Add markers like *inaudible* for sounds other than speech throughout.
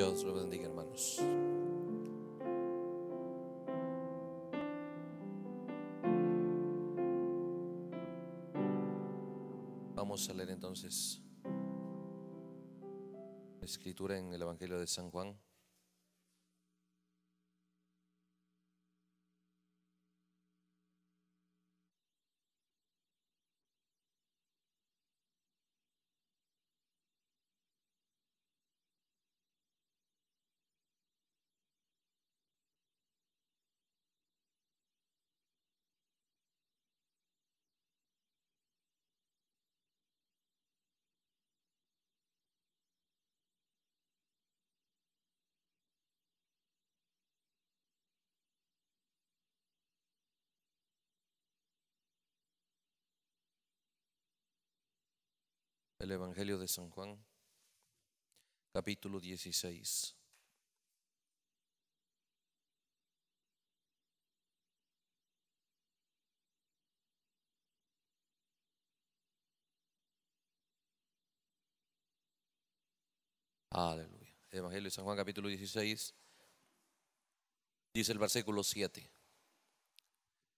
Dios lo bendiga, hermanos. Vamos a leer entonces la escritura en el Evangelio de San Juan. Evangelio de San Juan, capítulo 16. Aleluya. Evangelio de San Juan capítulo 16. Dice el versículo 7.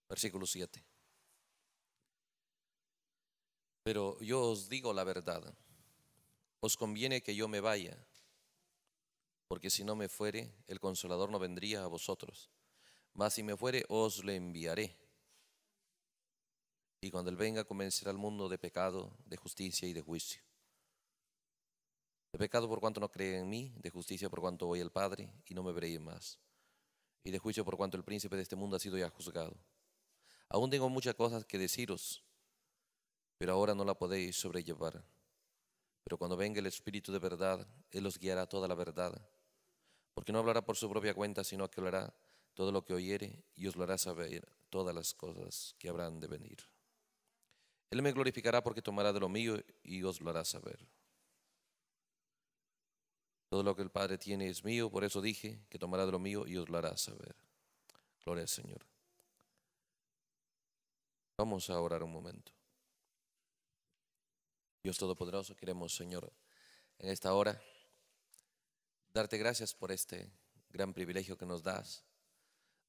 Versículo 7. Pero yo os digo la verdad, os conviene que yo me vaya, porque si no me fuere, el consolador no vendría a vosotros, mas si me fuere, os le enviaré. Y cuando él venga, convencerá al mundo de pecado, de justicia y de juicio. De pecado por cuanto no cree en mí, de justicia por cuanto voy al Padre y no me veréis más, y de juicio por cuanto el príncipe de este mundo ha sido ya juzgado. Aún tengo muchas cosas que deciros pero ahora no la podéis sobrellevar. Pero cuando venga el Espíritu de verdad, Él os guiará toda la verdad, porque no hablará por su propia cuenta, sino que hablará todo lo que oyere y os lo hará saber todas las cosas que habrán de venir. Él me glorificará porque tomará de lo mío y os lo hará saber. Todo lo que el Padre tiene es mío, por eso dije que tomará de lo mío y os lo hará saber. Gloria al Señor. Vamos a orar un momento. Dios Todopoderoso, queremos, Señor, en esta hora darte gracias por este gran privilegio que nos das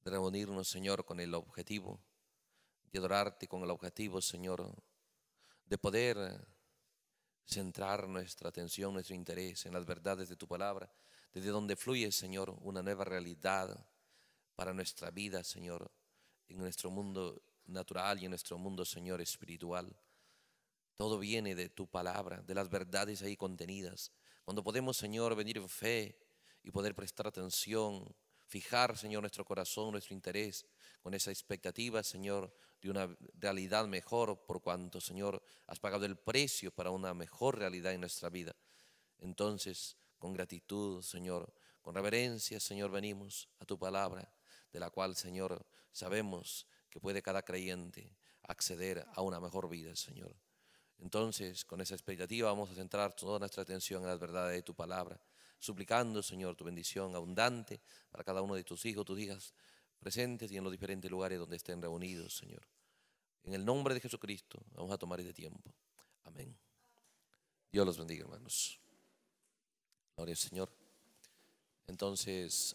de reunirnos, Señor, con el objetivo de adorarte, con el objetivo, Señor, de poder eh, centrar nuestra atención, nuestro interés en las verdades de tu palabra, desde donde fluye, Señor, una nueva realidad para nuestra vida, Señor, en nuestro mundo natural y en nuestro mundo, Señor, espiritual. Todo viene de tu palabra, de las verdades ahí contenidas. Cuando podemos, Señor, venir en fe y poder prestar atención, fijar, Señor, nuestro corazón, nuestro interés, con esa expectativa, Señor, de una realidad mejor, por cuanto, Señor, has pagado el precio para una mejor realidad en nuestra vida. Entonces, con gratitud, Señor, con reverencia, Señor, venimos a tu palabra, de la cual, Señor, sabemos que puede cada creyente acceder a una mejor vida, Señor. Entonces, con esa expectativa vamos a centrar toda nuestra atención en las verdades de tu palabra, suplicando, Señor, tu bendición abundante para cada uno de tus hijos, tus hijas presentes y en los diferentes lugares donde estén reunidos, Señor. En el nombre de Jesucristo vamos a tomar este tiempo. Amén. Dios los bendiga, hermanos. Gloria al Señor. Entonces,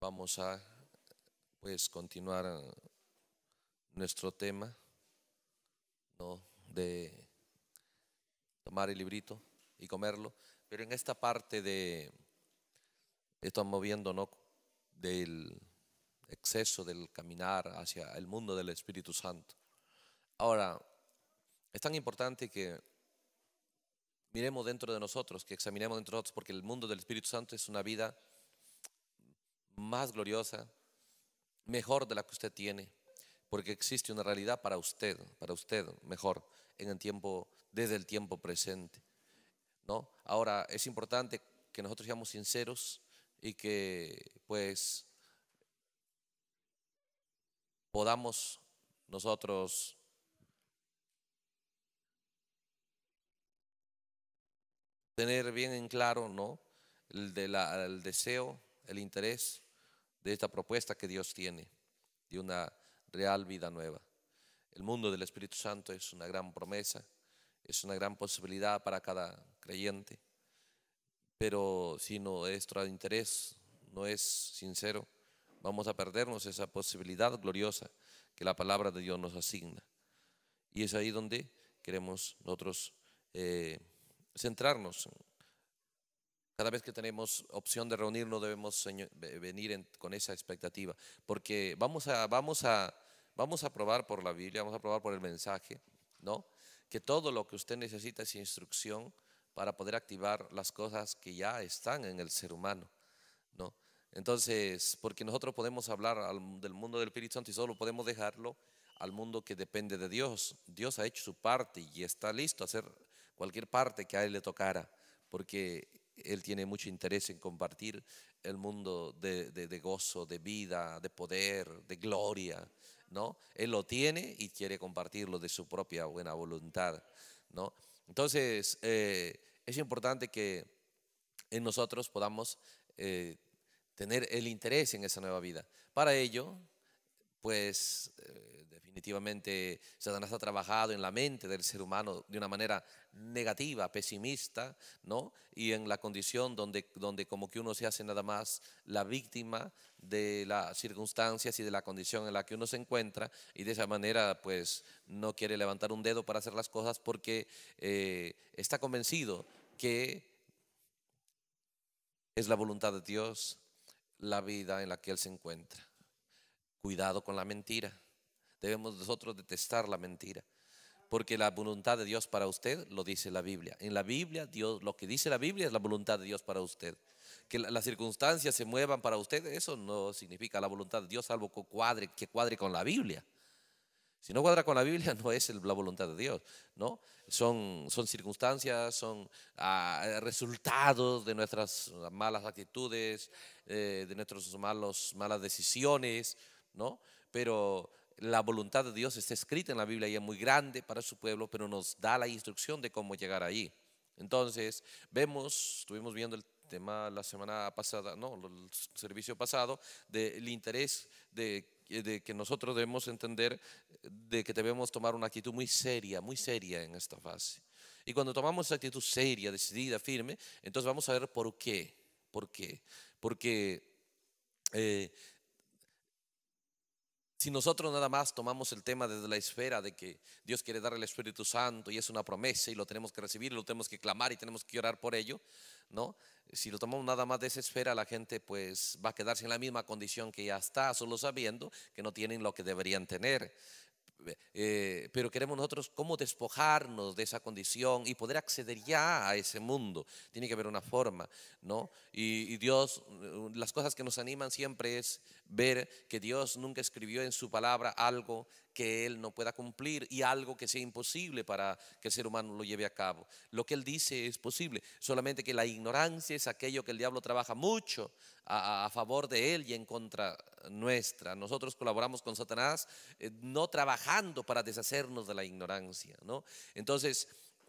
vamos a pues continuar nuestro tema, ¿no? De tomar el librito y comerlo. Pero en esta parte de, estamos moviendo Del exceso del caminar hacia el mundo del Espíritu Santo. Ahora, es tan importante que miremos dentro de nosotros, que examinemos dentro de nosotros, porque el mundo del Espíritu Santo es una vida más gloriosa, mejor de la que usted tiene porque existe una realidad para usted, para usted mejor, en el tiempo, desde el tiempo presente. ¿no? Ahora, es importante que nosotros seamos sinceros y que pues podamos nosotros tener bien en claro ¿no? el, de el deseo, el interés de esta propuesta que Dios tiene, de una real vida nueva. El mundo del Espíritu Santo es una gran promesa, es una gran posibilidad para cada creyente, pero si no es nuestro interés, no es sincero, vamos a perdernos esa posibilidad gloriosa que la palabra de Dios nos asigna. Y es ahí donde queremos nosotros eh, centrarnos. Cada vez que tenemos opción de reunirnos debemos venir con esa expectativa, porque vamos a, vamos a Vamos a probar por la Biblia, vamos a probar por el mensaje, ¿no? Que todo lo que usted necesita es instrucción para poder activar las cosas que ya están en el ser humano, ¿no? Entonces, porque nosotros podemos hablar del mundo del Espíritu Santo y solo podemos dejarlo al mundo que depende de Dios. Dios ha hecho su parte y está listo a hacer cualquier parte que a Él le tocara, porque Él tiene mucho interés en compartir el mundo de, de gozo, de vida, de poder, de gloria, ¿no? Él lo tiene y quiere compartirlo de su propia buena voluntad, ¿no? Entonces, eh, es importante que en nosotros podamos eh, tener el interés en esa nueva vida. Para ello, pues eh, Definitivamente Satanás ha trabajado en la mente del ser humano de una manera negativa, pesimista, ¿no? Y en la condición donde, donde como que uno se hace nada más la víctima de las circunstancias y de la condición en la que uno se encuentra y de esa manera pues no quiere levantar un dedo para hacer las cosas porque eh, está convencido que es la voluntad de Dios la vida en la que él se encuentra. Cuidado con la mentira. Debemos nosotros detestar la mentira. Porque la voluntad de Dios para usted lo dice la Biblia. En la Biblia, Dios, lo que dice la Biblia es la voluntad de Dios para usted. Que las circunstancias se muevan para usted, eso no significa la voluntad de Dios, salvo que cuadre, que cuadre con la Biblia. Si no cuadra con la Biblia, *laughs* no es la voluntad de Dios, ¿no? Son, son circunstancias, son ah, eh, resultados de nuestras malas actitudes, eh, de nuestras malas decisiones, ¿no? Pero la voluntad de Dios está escrita en la Biblia y es muy grande para su pueblo, pero nos da la instrucción de cómo llegar ahí Entonces, vemos, estuvimos viendo el tema la semana pasada, no, el servicio pasado, del interés de, que nosotros debemos entender de que debemos tomar una actitud muy seria, muy seria en esta fase. Y cuando tomamos esa actitud seria, decidida, firme, entonces vamos a ver por qué, por qué. Porque eh, si nosotros nada más tomamos el tema desde la esfera de que Dios quiere dar el Espíritu Santo y es una promesa y lo tenemos que recibir, lo tenemos que clamar y tenemos que orar por ello, ¿no? Si lo tomamos nada más de esa esfera, la gente pues va a quedarse en la misma condición que ya está, solo sabiendo que no tienen lo que deberían tener. Eh, pero queremos nosotros cómo despojarnos de esa condición y poder acceder ya a ese mundo. Tiene que haber una forma, ¿no? Y, y, Dios, las cosas que nos animan siempre es ver que Dios nunca escribió en su palabra algo que Él no pueda cumplir y algo que sea imposible para que el ser humano lo lleve a cabo. Lo que Él dice es posible, solamente que la ignorancia es aquello que el diablo trabaja mucho a, favor de Él y en contra nuestra. Nosotros colaboramos con Satanás eh, no trabajando para deshacernos de la ignorancia. ¿no? Entonces,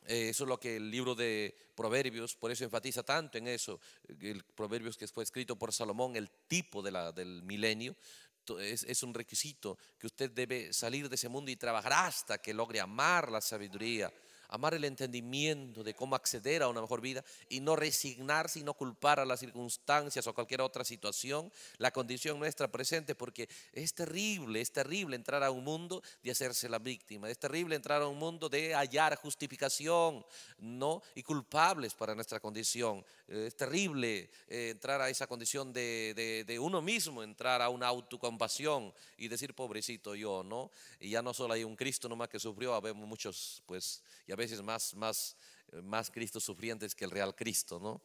eh, eso es lo que el libro de Proverbios, por eso enfatiza tanto en eso, el Proverbios que fue escrito por Salomón, el tipo del milenio, es, un requisito que usted debe salir de ese mundo y trabajar hasta que logre amar la sabiduría amar el entendimiento de cómo acceder a una mejor vida y no resignarse y no culpar a las circunstancias o cualquier otra situación, la condición nuestra presente, porque es terrible, es terrible entrar a un mundo de hacerse la víctima, es terrible entrar a un mundo de hallar justificación, ¿no? Y culpables para nuestra condición. Es terrible eh, entrar a esa condición de, uno mismo, entrar a una autocompasión y decir, pobrecito yo, ¿no? Y ya no solo hay un Cristo nomás que sufrió, habemos muchos, pues, ya veces más, más, eh, más Cristo sufrientes que el real Cristo, ¿no?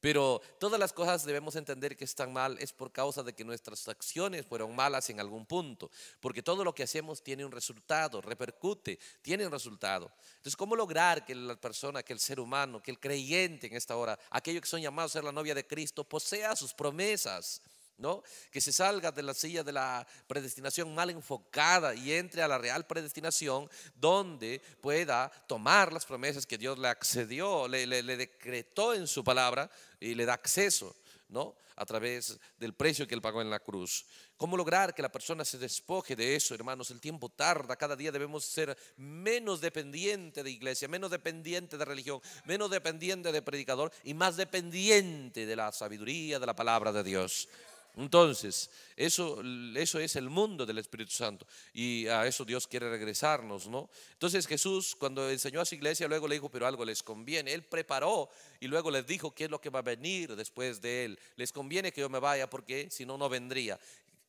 Pero todas las cosas debemos entender que están mal es por causa de que nuestras acciones fueron malas en algún punto, porque todo lo que hacemos tiene un resultado, repercute, tiene un resultado. Entonces, ¿cómo lograr que la persona, que el ser humano, que el creyente en esta hora, aquello que son llamados a ser la novia de Cristo, posea sus promesas? ¿no? Que se salga de la silla de la predestinación mal enfocada y entre a la real predestinación donde pueda tomar las promesas que Dios le accedió, le, decretó en su palabra y le da acceso, ¿no? A través del precio que él pagó en la cruz. ¿Cómo lograr que la persona se despoje de eso, hermanos? El tiempo tarda, cada día debemos ser menos dependiente de iglesia, menos dependiente de religión, menos dependiente de predicador y más dependiente de la sabiduría, de la palabra de Dios. Entonces, eso, eso es el mundo del Espíritu Santo y a eso Dios quiere regresarnos, ¿no? Entonces Jesús cuando enseñó a su iglesia luego le dijo, pero algo les conviene, él preparó y luego les dijo qué es lo que va a venir después de él. Les conviene que yo me vaya porque si no, no vendría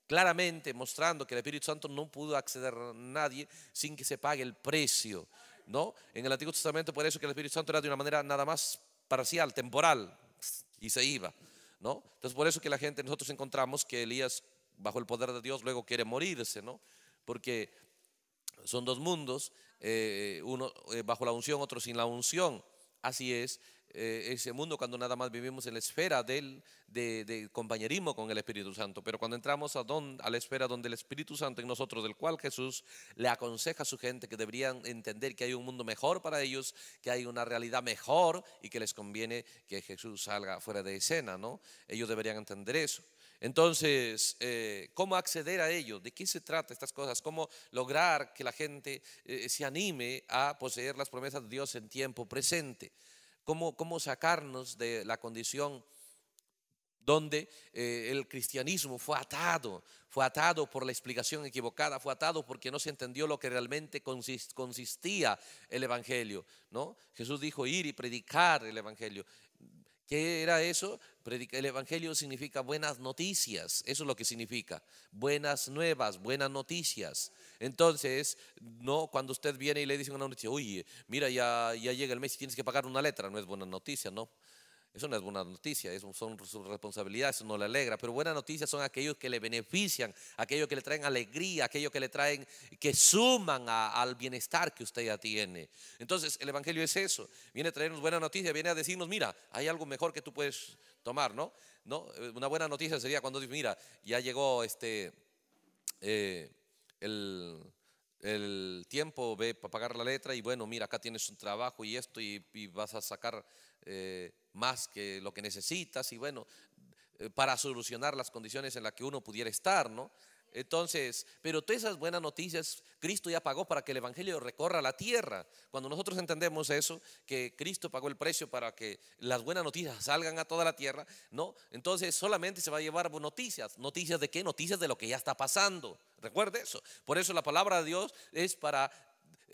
claramente mostrando que el Espíritu Santo no pudo acceder a nadie sin que se pague el precio, ¿no? En el Antiguo Testamento por eso que el Espíritu Santo era de una manera nada más parcial, temporal, y se iba. Entonces por eso que la gente, nosotros encontramos que Elías, bajo el poder de Dios, luego quiere morirse, ¿no? Porque son dos mundos, eh, uno eh, bajo la unción, otro sin la unción. Así es eh, ese mundo cuando nada más vivimos en la esfera del de, compañerismo con el Espíritu Santo. Pero cuando entramos a, a la esfera donde el Espíritu Santo en nosotros, del cual Jesús le aconseja a su gente que deberían entender que hay un mundo mejor para ellos, que hay una realidad mejor y que les conviene que Jesús salga fuera de escena, ¿no? Ellos deberían entender eso. Entonces, eh, ¿cómo acceder a ello? ¿De qué se trata estas cosas? ¿Cómo lograr que la gente eh, se anime a poseer las promesas de Dios en tiempo presente? cómo, sacarnos de la condición donde eh, el cristianismo fue atado, fue atado por la explicación equivocada, fue atado porque no se entendió lo que realmente consistía el evangelio, ¿no? Jesús dijo ir y predicar el evangelio. ¿Qué era eso? el Evangelio significa buenas noticias, eso es lo que significa, buenas nuevas, buenas noticias. Entonces, no cuando usted viene y le dicen una noticia, Uy mira, ya, ya llega el mes y tienes que pagar una letra, no es buena noticia, ¿no? Eso no es buena noticia, eso son sus responsabilidades, eso no le alegra. Pero buenas noticias son aquellos que le benefician, aquellos que le traen alegría, aquellos que le traen, que suman al bienestar que usted ya tiene. Entonces, el Evangelio es eso: viene a traernos buena noticia, viene a decirnos, mira, hay algo mejor que tú puedes tomar, ¿no? ¿no? Eh, una buena noticia sería cuando dice, mira, ya llegó este, eh, el, tiempo, ve para pagar la letra y bueno, mira, acá tienes un trabajo y esto y, vas a sacar eh, más que lo que necesitas y bueno, para solucionar las condiciones en las que uno pudiera estar, ¿no? Entonces, pero todas esas buenas noticias, Cristo ya pagó para que el Evangelio recorra la tierra. Cuando nosotros entendemos eso, que Cristo pagó el precio para que las buenas noticias salgan a toda la tierra, ¿no? Entonces solamente se va a llevar noticias. ¿Noticias de qué? Noticias de lo que ya está pasando. Recuerde eso. Por eso la palabra de Dios es para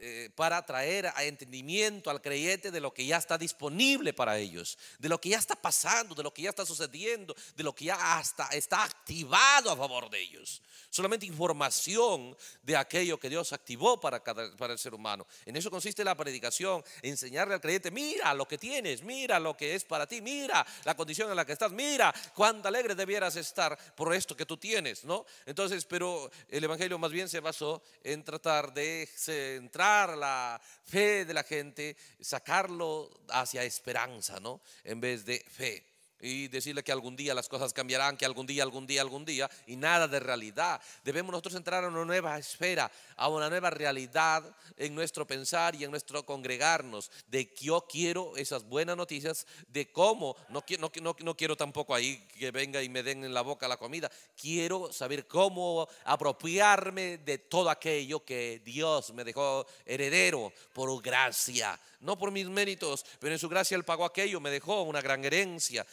eh, para traer a entendimiento al creyente de lo que ya está disponible para ellos, de lo que ya está pasando, de lo que ya está sucediendo, de lo que ya hasta está activado a favor de ellos. Solamente información de aquello que Dios activó para, cada, para el ser humano. En eso consiste la predicación, enseñarle al creyente, mira lo que tienes, mira lo que es para ti, mira la condición en la que estás, mira cuán alegre debieras estar por esto que tú tienes, ¿no? Entonces, pero el Evangelio más bien se basó en tratar de centrar la fe de la gente, sacarlo hacia esperanza, ¿no? En vez de fe y decirle que algún día las cosas cambiarán, que algún día, algún día, algún día, y nada de realidad. Debemos nosotros entrar a una nueva esfera, a una nueva realidad en nuestro pensar y en nuestro congregarnos, de que yo quiero esas buenas noticias, de cómo, no, quiero tampoco ahí que venga y me den en la boca la comida, quiero saber cómo apropiarme de todo aquello que Dios me dejó heredero por gracia no por mis méritos, pero en su gracia Él pagó aquello, me dejó una gran herencia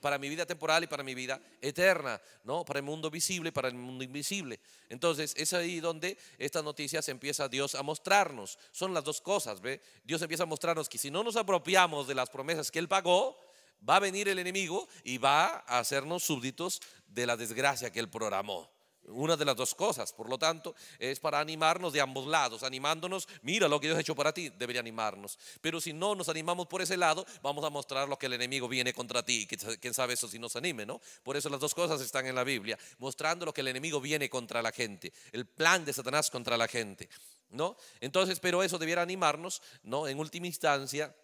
para mi vida temporal y para mi vida eterna, ¿no? Para el mundo visible, para el mundo invisible. Entonces, es ahí donde estas noticias empieza Dios a mostrarnos. Son las dos cosas, ¿ve? Dios empieza a mostrarnos que si no nos apropiamos de las promesas que Él pagó, va a venir el enemigo y va a hacernos súbditos de la desgracia que Él programó. Una de las dos cosas, por lo tanto, es para animarnos de ambos lados, animándonos, mira lo que Dios ha hecho para ti, debería animarnos. Pero si no nos animamos por ese lado, vamos a mostrar lo que el enemigo viene contra ti, quién sabe eso si nos anime, ¿no? Por eso las dos cosas están en la Biblia, mostrando lo que el enemigo viene contra la gente, el plan de Satanás contra la gente, ¿no? Entonces, pero eso debiera animarnos, ¿no? En última instancia,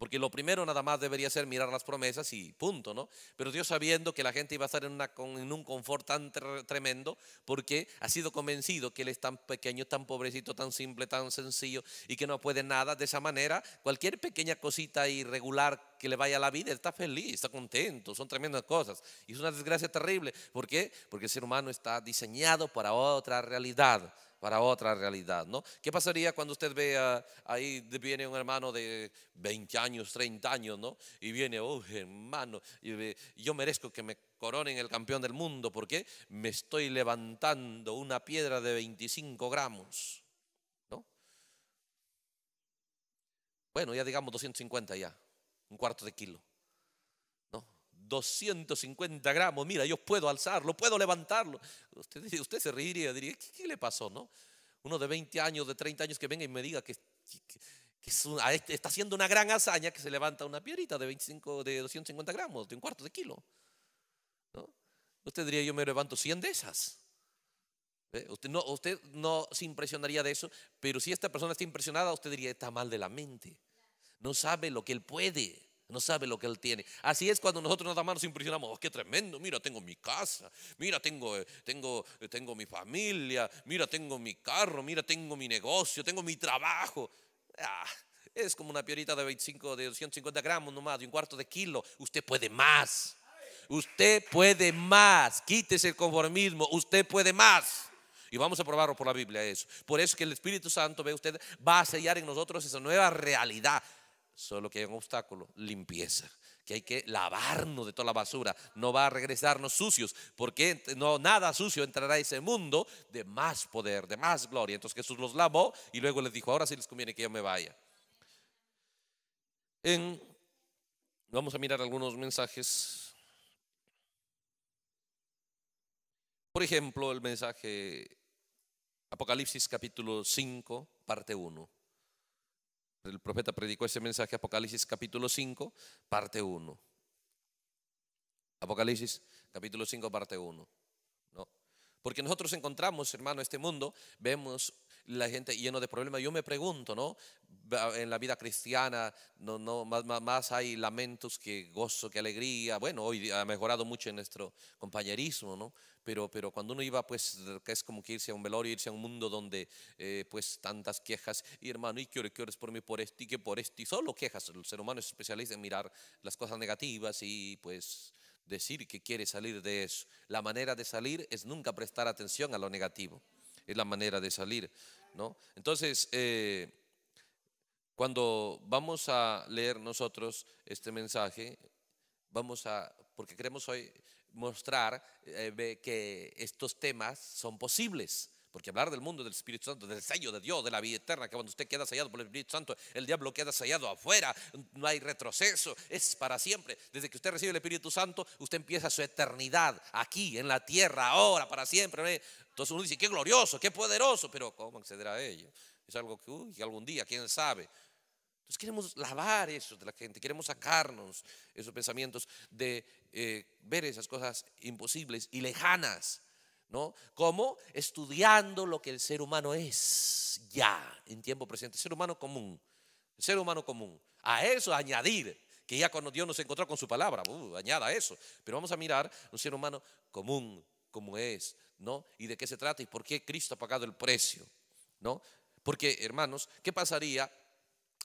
porque lo primero nada más debería ser mirar las promesas y punto, ¿no? Pero Dios sabiendo que la gente iba a estar en, un confort tan tremendo, porque ha sido convencido que Él es tan pequeño, tan pobrecito, tan simple, tan sencillo y que no puede nada. De esa manera, cualquier pequeña cosita irregular que le vaya a la vida, está feliz, está contento, son tremendas cosas. Y es una desgracia terrible. ¿Por qué? Porque el ser humano está diseñado para otra realidad para otra realidad, ¿no? ¿Qué pasaría cuando usted vea ahí viene un hermano de 20 años, 30 años, ¿no? Y viene, oh, hermano, yo merezco que me coronen el campeón del mundo porque me estoy levantando una piedra de 25 gramos, ¿no? Bueno, ya digamos 250 ya, un cuarto de kilo. 250 gramos, mira, yo puedo alzarlo, puedo levantarlo. Usted, *laughs* usted se reiría, diría, ¿qué, le pasó? no? Uno de 20 años, de 30 años que venga y me diga que, ah, este, está haciendo una gran hazaña que se levanta una piedrita de, 25, de 250 gramos, de un cuarto de kilo. ¿no? Usted diría, yo me levanto 100 de esas. ¿Eh? Usted, no, usted no se impresionaría de eso, pero si esta persona está impresionada, usted diría, está mal de la mente. No sabe lo que él puede. No sabe lo que él tiene. Así es cuando nosotros nada más nos impresionamos, oh, qué tremendo, mira, tengo mi casa, mira, tengo, eh, tengo, eh, tengo mi familia, mira, tengo mi carro, mira, tengo mi negocio, tengo mi trabajo. Ah, es como una piorita de 25, de 250 gramos nomás, de un cuarto de kilo. Usted puede más. Usted puede más. Quítese el conformismo. Usted puede más. Y vamos a probarlo por la Biblia eso. Por eso que el Espíritu Santo, ve usted, va a sellar en nosotros esa nueva realidad solo que hay un obstáculo, limpieza, que hay que lavarnos de toda la basura, no va a regresarnos sucios, porque no nada sucio entrará a ese mundo de más poder, de más gloria. Entonces Jesús los lavó y luego les dijo, ahora sí les conviene que yo me vaya. vamos a mirar algunos mensajes. Por ejemplo, el mensaje Apocalipsis capítulo 5, parte 1. El profeta predicó ese mensaje, Apocalipsis capítulo 5, parte 1. Apocalipsis capítulo 5, parte 1. ¿No? Porque nosotros encontramos, hermano, este mundo, vemos la gente lleno de problemas. Yo me pregunto, ¿no? En la vida cristiana no, no, más, hay lamentos que gozo, que alegría. Bueno, hoy ha mejorado mucho en nuestro compañerismo, ¿no? Pero, pero, cuando uno iba, pues, que es como que irse a un velorio, irse a un mundo donde, eh, pues, tantas quejas, y hermano, y que ores, por mí, por esto y que por esto y solo quejas. El ser humano es especialista en mirar las cosas negativas y, pues, decir que quiere salir de eso. La manera de salir es nunca prestar atención a lo negativo es la manera de salir. Entonces, eh, cuando vamos a leer nosotros este mensaje, vamos a, porque queremos hoy mostrar eh, que estos temas son posibles. Porque hablar del mundo, del Espíritu Santo, del sello de Dios, de la vida eterna, que cuando usted queda sellado por el Espíritu Santo, el diablo queda sellado afuera, no hay retroceso, es para siempre. Desde que usted recibe el Espíritu Santo, usted empieza su eternidad aquí, en la tierra, ahora, para siempre. Entonces uno dice, qué glorioso, qué poderoso, pero ¿cómo acceder a ello? Es algo que algún día, quién sabe. Entonces queremos lavar eso de la gente, queremos sacarnos esos pensamientos de eh, ver esas cosas imposibles y lejanas ¿no? Como estudiando lo que el ser humano es ya en tiempo presente, ser humano común, ser humano común. A eso añadir que ya cuando Dios nos encontró con su palabra, uh, añada eso. Pero vamos a mirar un ser humano común como es, ¿no? Y de qué se trata y por qué Cristo ha pagado el precio, ¿no? Porque, hermanos, ¿qué pasaría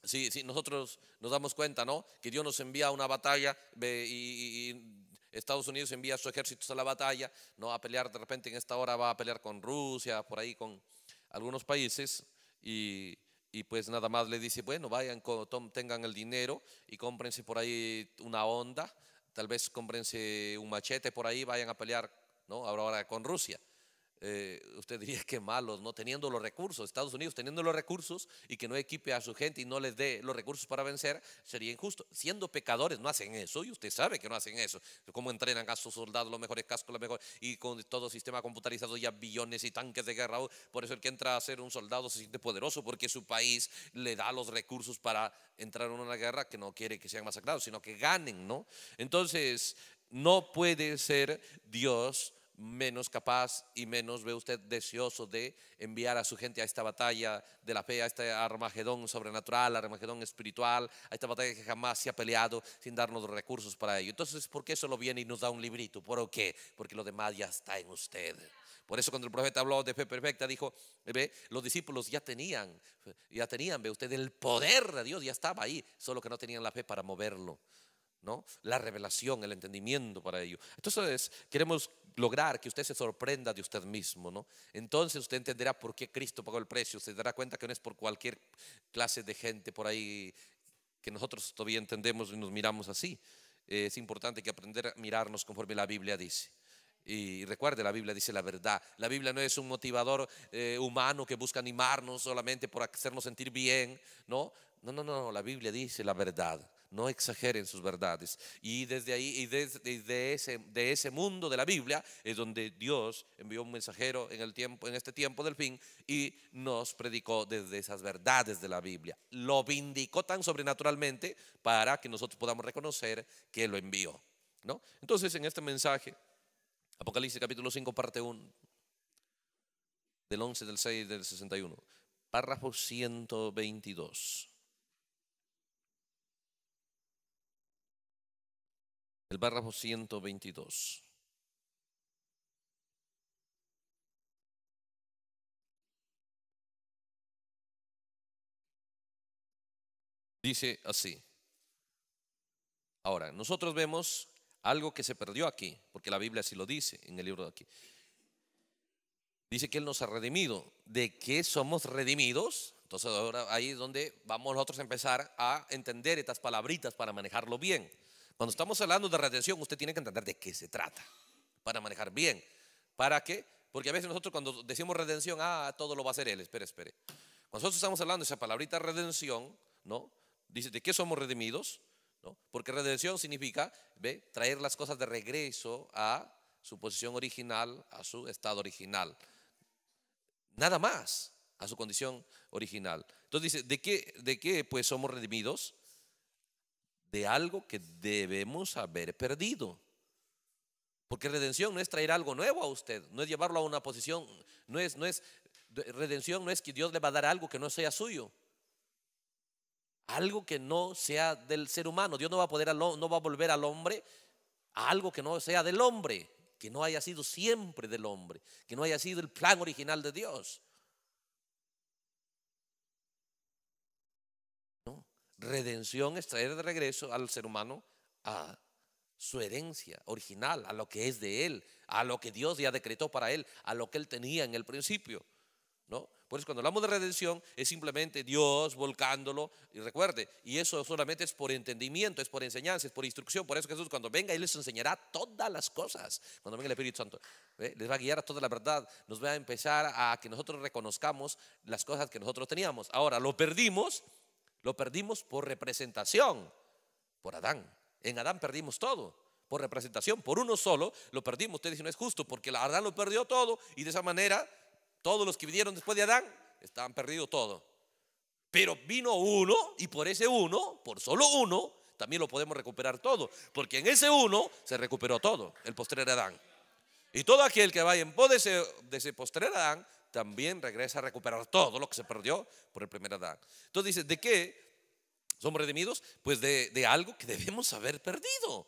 si, nosotros nos damos cuenta, ¿no? Que Dios nos envía a una batalla y Estados Unidos envía a sus ejércitos a la batalla, no a pelear de repente en esta hora, va a pelear con Rusia, por ahí con algunos países, y, pues nada más le dice, bueno, vayan, tengan el dinero y cómprense por ahí una onda, tal vez cómprense un machete por ahí, vayan a pelear, ¿no? ahora con Rusia. Eh, usted diría que malos, no teniendo los recursos, Estados Unidos teniendo los recursos y que no equipe a su gente y no les dé los recursos para vencer, sería injusto. Siendo pecadores no hacen eso y usted sabe que no hacen eso. Cómo entrenan a sus soldados, los mejores cascos, los mejores, y con todo sistema computarizado y billones y tanques de guerra. Por eso el que entra a ser un soldado se siente poderoso porque su país le da los recursos para entrar en una guerra que no quiere que sean masacrados, sino que ganen, ¿no? Entonces, no puede ser Dios menos capaz y menos ve usted deseoso de enviar a su gente a esta batalla de la fe, a este Armagedón sobrenatural, Armagedón espiritual, a esta batalla que jamás se ha peleado sin darnos recursos para ello. Entonces, ¿por qué solo viene y nos da un librito? ¿Por qué? Porque lo demás ya está en usted. Por eso cuando el profeta habló de fe perfecta, dijo, ve, los discípulos ya tenían, ya tenían, ve usted, el poder de Dios ya estaba ahí, solo que no tenían la fe para moverlo. La revelación, el entendimiento para ello. Entonces, queremos lograr que usted se sorprenda de usted mismo, ¿no? Entonces usted entenderá por qué Cristo pagó el precio, se dará cuenta que no es por cualquier clase de gente por ahí que nosotros todavía entendemos y nos miramos así. Es importante que aprender a mirarnos conforme la Biblia dice. Y recuerde, la Biblia dice la verdad. La Biblia no es un motivador eh, humano que busca animarnos solamente por hacernos sentir bien, ¿no? No, no, no, la Biblia dice la verdad no exageren sus verdades. Y desde ahí, y desde ese, de ese mundo de la Biblia, es donde Dios envió un mensajero en, el tiempo, en este tiempo del fin y nos predicó desde esas verdades de la Biblia. Lo vindicó tan sobrenaturalmente para que nosotros podamos reconocer que lo envió. ¿no? Entonces, en este mensaje, Apocalipsis capítulo 5, parte 1, del 11, del 6, del 61, párrafo 122. el párrafo 122. Dice así. Ahora, nosotros vemos algo que se perdió aquí, porque la Biblia así lo dice en el libro de aquí. Dice que Él nos ha redimido. ¿De qué somos redimidos? Entonces ahora ahí es donde vamos nosotros a empezar a entender estas palabritas para manejarlo bien. Cuando estamos hablando de redención usted tiene que entender de qué se trata para manejar bien. ¿Para qué? Porque a veces nosotros cuando decimos redención, ah, todo lo va a hacer Él, espere, espere. Cuando nosotros estamos hablando de esa palabrita redención, ¿no? Dice, ¿de qué somos redimidos? Porque redención significa ¿ve? traer las cosas de regreso a su posición original, a su estado original. Nada más a su condición original. Entonces dice, ¿de qué, de qué pues somos redimidos? de algo que debemos haber perdido. Porque redención no es traer algo nuevo a usted, no es llevarlo a una posición, no es, no es, redención no es que Dios le va a dar algo que no sea suyo. Algo que no sea del ser humano. Dios no va a poder, no va a volver al hombre a algo que no sea del hombre, que no haya sido siempre del hombre, que no haya sido el plan original de Dios. Redención es traer de regreso al ser humano a su herencia original, a lo que es de él, a lo que Dios ya decretó para él, a lo que él tenía en el principio. ¿no? Por eso cuando hablamos de redención es simplemente Dios volcándolo y recuerde, y eso solamente es por entendimiento, es por enseñanza, es por instrucción. Por eso Jesús cuando venga, Él les enseñará todas las cosas. Cuando venga el Espíritu Santo, les va a guiar a toda la verdad, nos va a empezar a que nosotros reconozcamos las cosas que nosotros teníamos. Ahora, lo perdimos lo perdimos por representación, por Adán. En Adán perdimos todo, por representación, por uno solo lo perdimos. Ustedes dice, no es justo, porque Adán lo perdió todo y de esa manera todos los que vinieron después de Adán estaban perdidos todo. Pero vino uno y por ese uno, por solo uno, también lo podemos recuperar todo, porque en ese uno se recuperó todo, el postrer Adán. Y todo aquel que vaya en pos de ese, de ese Adán también regresa a recuperar todo lo que se perdió por el primer Adán. Entonces dice, ¿de qué somos redimidos? Pues de, de algo que debemos haber perdido. O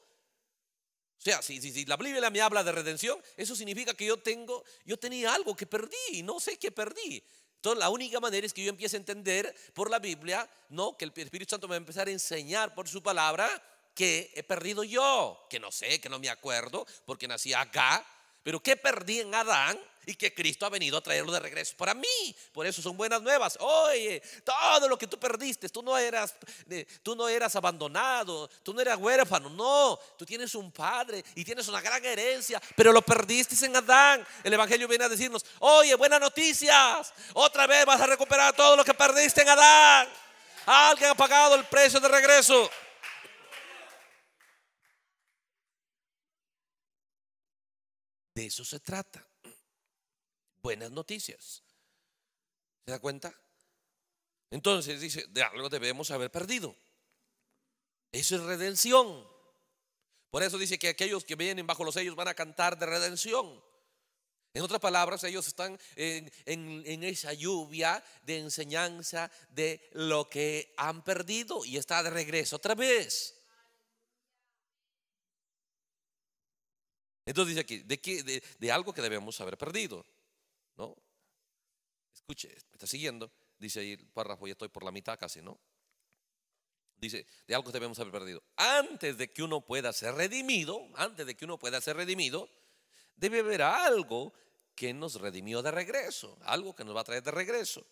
sea, si, la Biblia me habla de redención, eso significa que yo tengo, yo tenía algo que perdí y no sé qué perdí. Entonces, la única manera es que yo empiece a entender por la Biblia, no, que el Espíritu Santo me va a empezar a enseñar por su palabra que he perdido yo, que no sé, que no me acuerdo, porque nací acá, pero que perdí en Adán y que Cristo ha venido a traerlo de regreso para mí. Por eso son buenas nuevas. Oye, todo lo que tú perdiste, tú no eras, eh, tú no eras abandonado, tú no eras huérfano, no, tú tienes un padre y tienes una gran herencia, pero lo perdiste en Adán. El Evangelio viene a decirnos, oye, buenas noticias, otra vez vas a recuperar todo lo que perdiste en Adán. Alguien ha pagado el precio de regreso. De eso se trata buenas noticias. ¿Se da cuenta? Entonces dice, de algo debemos haber perdido. Eso es redención. Por eso dice que aquellos que vienen bajo los sellos van a cantar de redención. En otras palabras, ellos están en, esa lluvia de enseñanza de lo que han perdido y está de regreso otra vez. Entonces dice aquí, de algo que debemos haber perdido. ¿no? Escuche, me está siguiendo, dice ahí el párrafo, ya estoy por la mitad casi, ¿no? Dice, de algo debemos haber perdido. Antes de que uno pueda ser redimido, antes de que uno pueda ser redimido, debe haber algo que nos redimió de regreso, algo que nos va a traer de regreso.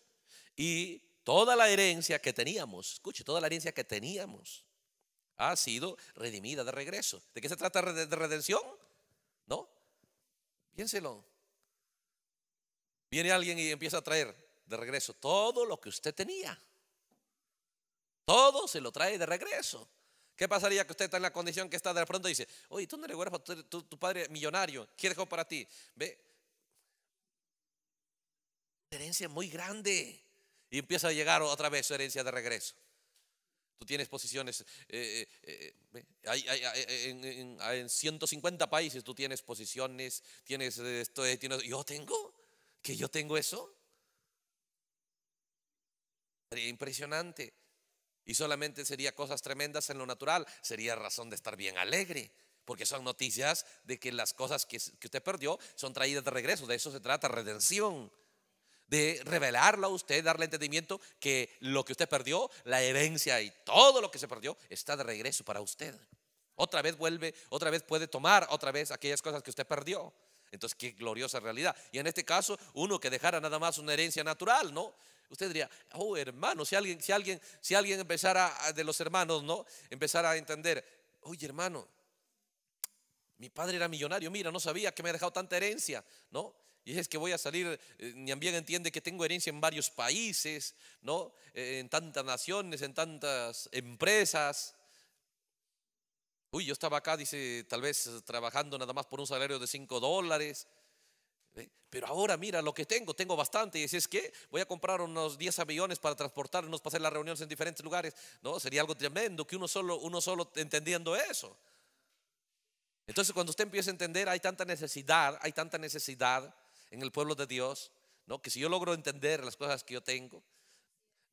Y toda la herencia que teníamos, escuche, toda la herencia que teníamos ha sido redimida de regreso. ¿De qué se trata de redención? ¿No? Piénselo. Viene alguien y empieza a traer de regreso todo lo que usted tenía. Todo se lo trae de regreso. ¿Qué pasaría que usted está en la condición que está de pronto y dice, oye, tú no eres huérfano, tu, tu, padre millonario, ¿qué dejó para ti? Ve, herencia muy grande. Y empieza a llegar otra vez su herencia de regreso. Tú tienes posiciones, en, 150 países tú tienes posiciones, tienes esto, eh, yo tengo ¿Que yo tengo eso? Sería impresionante. Y solamente sería cosas tremendas en lo natural. Sería razón de estar bien alegre. Porque son noticias de que las cosas que, usted perdió son traídas de regreso. De eso se trata, redención de revelarlo a usted, darle entendimiento que lo que usted perdió, la herencia y todo lo que se perdió está de regreso para usted. Otra vez vuelve, otra vez puede tomar otra vez aquellas cosas que usted perdió. Entonces, qué gloriosa realidad. Y en este caso, uno que dejara nada más una herencia natural, ¿no? Usted diría, oh hermano, si alguien, si alguien, si alguien empezara de los hermanos, ¿no? Empezara a entender, oye hermano, mi padre era millonario, mira, no sabía que me ha dejado tanta herencia, ¿no? Y es que voy a salir, eh, ni Niambién entiende que tengo herencia en varios países, ¿no? Eh, en tantas naciones, en tantas empresas, Uy, yo estaba acá, dice, tal vez eh, trabajando nada más por un salario de 5 dólares. Pero ahora mira lo que tengo, tengo bastante. Y si es que voy a comprar unos 10 aviones para transportarnos, para hacer las reuniones en diferentes lugares. No, sería algo tremendo que uno solo, uno solo entendiendo eso. Entonces cuando usted empieza a entender, hay tanta necesidad, hay tanta necesidad en el pueblo de Dios, ¿no? Que si yo logro entender las cosas que yo tengo,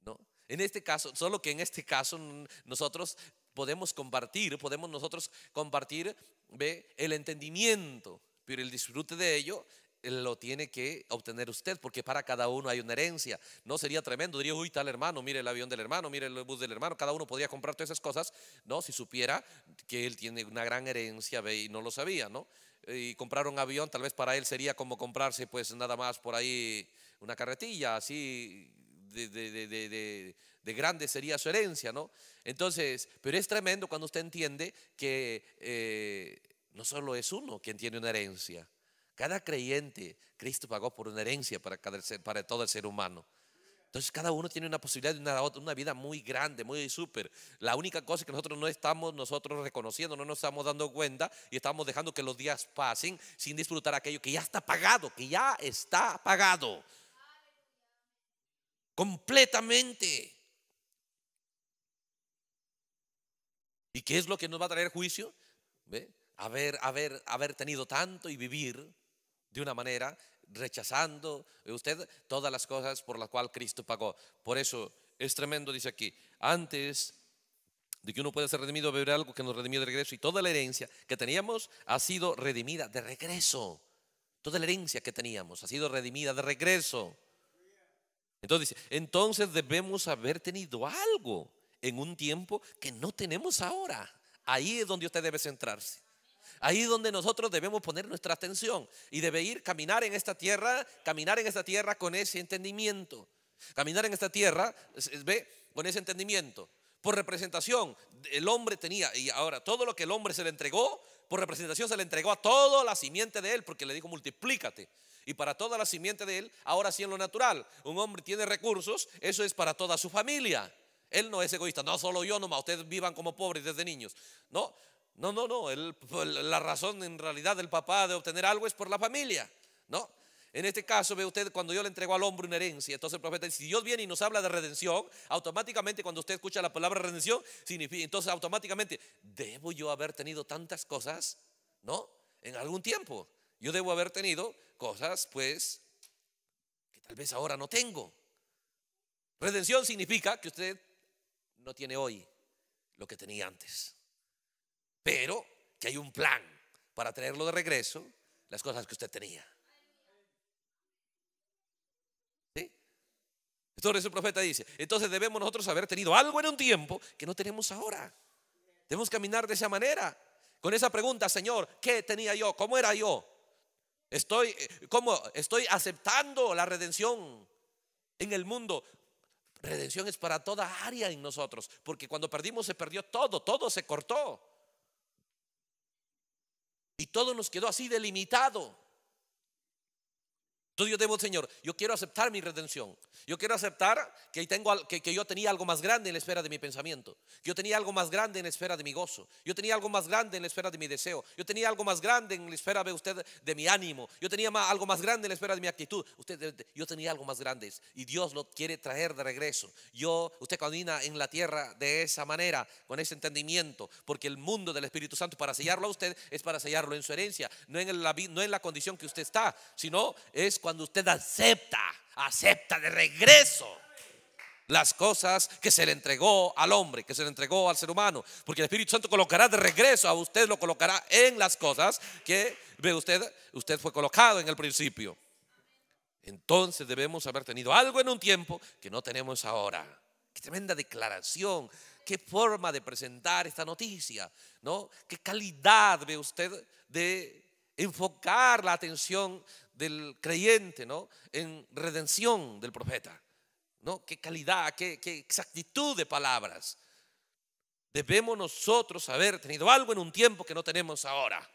¿no? En este caso, solo que en este caso nosotros podemos compartir, podemos nosotros compartir ¿ve? el entendimiento, pero el disfrute de ello lo tiene que obtener usted, porque para cada uno hay una herencia. No sería tremendo, diría, uy, tal hermano, mire el avión del hermano, mire el bus del hermano, cada uno podría comprar todas esas cosas, ¿no? Si supiera que él tiene una gran herencia, ve, y no lo sabía, ¿no? Y comprar un avión, tal vez para él sería como comprarse, pues nada más por ahí una carretilla, así, de, de de grande sería su herencia, ¿no? Entonces, pero es tremendo cuando usted entiende que eh, no solo es uno quien tiene una herencia. Cada creyente, Cristo pagó por una herencia para, cada, para todo el ser humano. Entonces cada uno tiene una posibilidad de una, una vida muy grande, muy súper. La única cosa es que nosotros no estamos nosotros reconociendo, no nos estamos dando cuenta y estamos dejando que los días pasen sin disfrutar aquello que ya está pagado, que ya está pagado. Completamente. ¿Y qué es lo que nos va a traer juicio? Haber, haber, tenido tanto y vivir de una manera rechazando eh, usted todas las cosas por las cuales Cristo pagó. Por eso es tremendo, dice aquí, antes de que uno pueda ser redimido, beber algo que nos redimió de regreso y toda la herencia que teníamos ha sido redimida de regreso. Toda la herencia que teníamos ha sido redimida de regreso. Entonces entonces debemos haber tenido algo en un tiempo que no tenemos ahora. Ahí es donde usted debe centrarse. Ahí es donde nosotros debemos poner nuestra atención y debe ir caminar en esta tierra, caminar en esta tierra con ese entendimiento. Caminar en esta tierra, ve, con ese entendimiento. Por representación, el hombre tenía, y ahora todo lo que el hombre se le entregó, por representación se le entregó a toda la simiente de él, porque le dijo multiplícate. Y para toda la simiente de él, ahora sí en lo natural, un hombre tiene recursos, eso es para toda su familia. Él no es egoísta, no solo yo nomás, ustedes vivan como pobres desde niños. No, no, no, no. la razón en realidad del papá de obtener algo es por la familia, ¿no? En este caso, ve usted, cuando yo le entrego al hombre una herencia, entonces el profeta dice, si Dios viene y nos habla de redención, automáticamente cuando usted escucha la palabra redención, significa, entonces automáticamente, ¿debo yo haber tenido tantas cosas? ¿No? En algún tiempo. Yo debo haber tenido cosas, pues, que tal vez ahora no tengo. Redención significa que usted no tiene hoy lo que tenía antes. Pero que hay un plan para traerlo de regreso las cosas que usted tenía. ¿Sí? Entonces el profeta dice, entonces debemos nosotros haber tenido algo en un tiempo que no tenemos ahora. Debemos caminar de esa manera. Con esa pregunta, Señor, ¿qué tenía yo? ¿Cómo era yo? Estoy, eh, ¿cómo? Estoy aceptando la redención en el mundo Redención es para toda área en nosotros, porque cuando perdimos se perdió todo, todo se cortó. Y todo nos quedó así delimitado yo debo, Señor, yo quiero aceptar mi redención. Yo quiero aceptar que, tengo, que, yo tenía algo más grande en la esfera de mi pensamiento. yo tenía algo más grande en la esfera de mi gozo. Yo tenía algo más grande en la esfera de mi deseo. Yo tenía algo más grande en la esfera, de usted, de mi ánimo. Yo tenía algo más grande en la esfera de mi actitud. Usted, yo tenía algo más grande. Y Dios lo quiere traer de regreso. Yo, usted camina en la tierra de esa manera, con ese entendimiento. Porque el mundo del Espíritu Santo, para sellarlo a usted, es para sellarlo en su herencia. No en la, no en la condición que usted está, sino es cuando cuando usted acepta, acepta de regreso las cosas que se le entregó al hombre, que se le entregó al ser humano. Porque el Espíritu Santo colocará de regreso a usted, lo colocará en las cosas que ve usted, usted fue colocado en el principio. Entonces debemos haber tenido algo en un tiempo que no tenemos ahora. Qué tremenda declaración, qué forma de presentar esta noticia, ¿no? Qué calidad ve usted de enfocar la atención del creyente, ¿no? En redención del profeta, ¿no? Qué calidad, qué, exactitud de palabras. Debemos nosotros haber tenido algo en un tiempo que no tenemos ahora,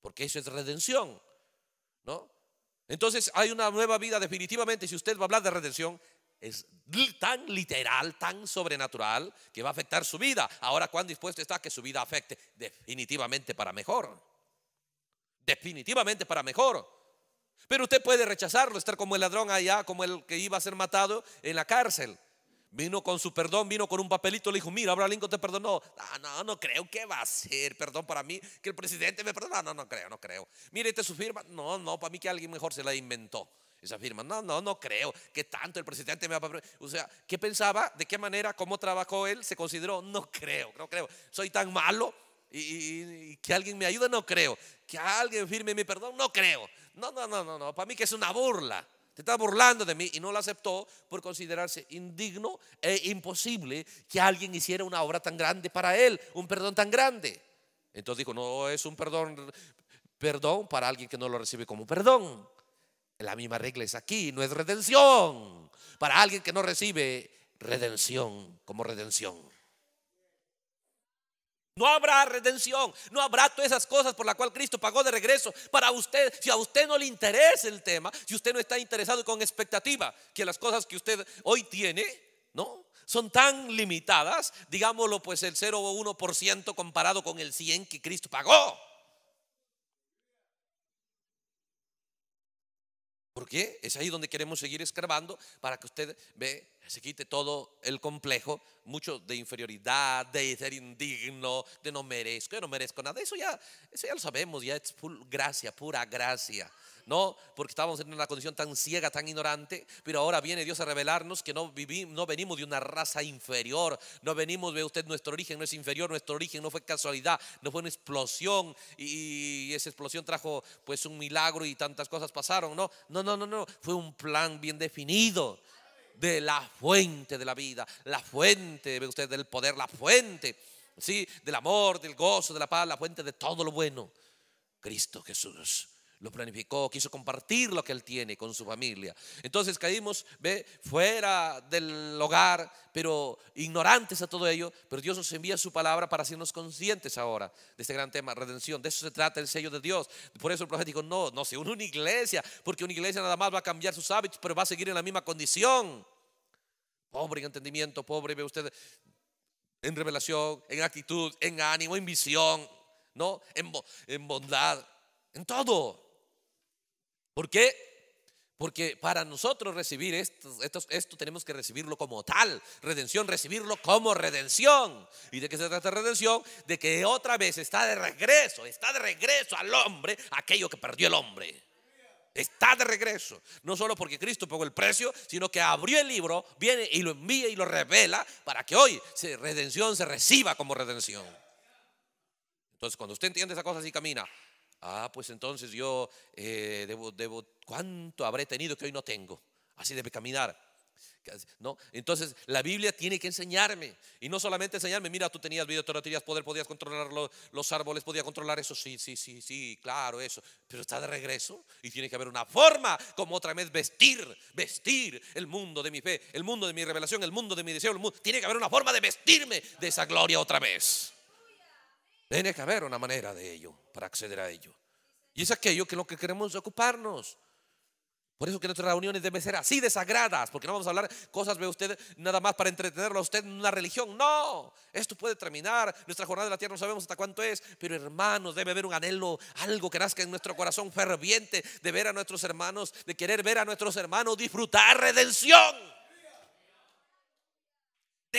porque eso es redención, ¿no? Entonces hay una nueva vida definitivamente, si usted va a hablar de redención, es tan literal, tan sobrenatural, que va a afectar su vida. Ahora, ¿cuán dispuesto está que su vida afecte? Definitivamente para mejor definitivamente para mejor. Pero usted puede rechazarlo, estar como el ladrón allá, como el que iba a ser matado en la cárcel. Vino con su perdón, vino con un papelito, le dijo, mira, Abraham Lincoln te perdonó. No, no, no creo que va a ser perdón para mí, que el presidente me perdona. No, no creo, no creo. Mire, es su firma. No, no, para mí que alguien mejor se la inventó. Esa firma, no, no, no creo que tanto el presidente me va a... O sea, ¿qué pensaba? ¿De qué manera? ¿Cómo trabajó él? ¿Se consideró? No creo, no creo. Soy tan malo y, que alguien me ayude, no creo. Que alguien firme mi perdón, no creo. No, no, no, no, no. Para mí que es una burla. Te está burlando de mí y no lo aceptó por considerarse indigno e imposible que alguien hiciera una obra tan grande para él, un perdón tan grande. Entonces dijo, no es un perdón, perdón para alguien que no lo recibe como perdón. La misma regla es aquí, no es redención. Para alguien que no recibe redención como redención. No habrá redención, no habrá todas esas cosas por las cuales Cristo pagó de regreso para usted. Si a usted no le interesa el tema, si usted no está interesado con expectativa que las cosas que usted hoy tiene, ¿no? Son tan limitadas, digámoslo pues el 0,1% comparado con el 100 que Cristo pagó. Porque es ahí donde queremos seguir escarbando para que usted ve, se quite todo el complejo, mucho de inferioridad, de ser indigno, de no merezco, yo no merezco nada. Eso ya, eso ya lo sabemos, ya es pura gracia, pura gracia. No, porque estábamos en una condición tan ciega, tan ignorante, pero ahora viene Dios a revelarnos que no, vivimos, no venimos de una raza inferior, no venimos, ve usted, nuestro origen no es inferior, nuestro origen no fue casualidad, no fue una explosión y, esa explosión trajo pues un milagro y tantas cosas pasaron, no, no, no, no, no, fue un plan bien definido de la fuente de la vida, la fuente, ve usted, del poder, la fuente, ¿sí? Del amor, del gozo, de la paz, la fuente de todo lo bueno. Cristo Jesús lo planificó, quiso compartir lo que él tiene con su familia. Entonces caímos ¿ve? fuera del hogar, pero ignorantes a todo ello, pero Dios nos envía su palabra para hacernos conscientes ahora de este gran tema, redención. De eso se trata el sello de Dios. Por eso el profeta dijo, no, no se una iglesia, porque una iglesia nada más va a cambiar sus hábitos, pero va a seguir en la misma condición. Pobre en entendimiento, pobre, ve usted, en revelación, en actitud, en ánimo, en visión, ¿no? en, en bondad, en todo. ¿Por qué? Porque para nosotros recibir esto, tenemos que recibirlo como tal, redención, recibirlo como redención. ¿Y de qué se trata redención? De que otra vez está de regreso, está de regreso al hombre aquello que perdió el hombre. Está de regreso, no solo porque Cristo pagó el precio, sino que abrió el libro, viene y lo envía y lo revela para que hoy redención se reciba como redención. Entonces, cuando usted entiende esa cosa así camina, Ah, pues entonces yo eh, debo, debo, ¿cuánto habré tenido que hoy no tengo? Así debe caminar. ¿No? Entonces la Biblia tiene que enseñarme y no solamente enseñarme, mira, tú tenías vida, tú no tenías poder, podías controlar los, árboles, podías controlar eso, sí, sí, sí, sí, claro, eso, pero está de regreso y tiene que haber una forma como otra vez vestir, vestir el mundo de mi fe, el mundo de mi revelación, el mundo de mi deseo, el mundo, tiene que haber una forma de vestirme de esa gloria otra vez. Tiene que haber una manera de ello para acceder a ello. Y es aquello que lo que queremos ocuparnos. Por eso que nuestras reuniones deben ser así desagradas, porque no vamos a hablar cosas, ve usted, nada más para entretenerlo a usted en una religión. No, esto puede terminar. Nuestra jornada de la tierra no sabemos hasta cuánto es, pero hermanos, debe haber un anhelo, algo que nazca en nuestro corazón ferviente de ver a nuestros hermanos, de querer ver a nuestros hermanos disfrutar redención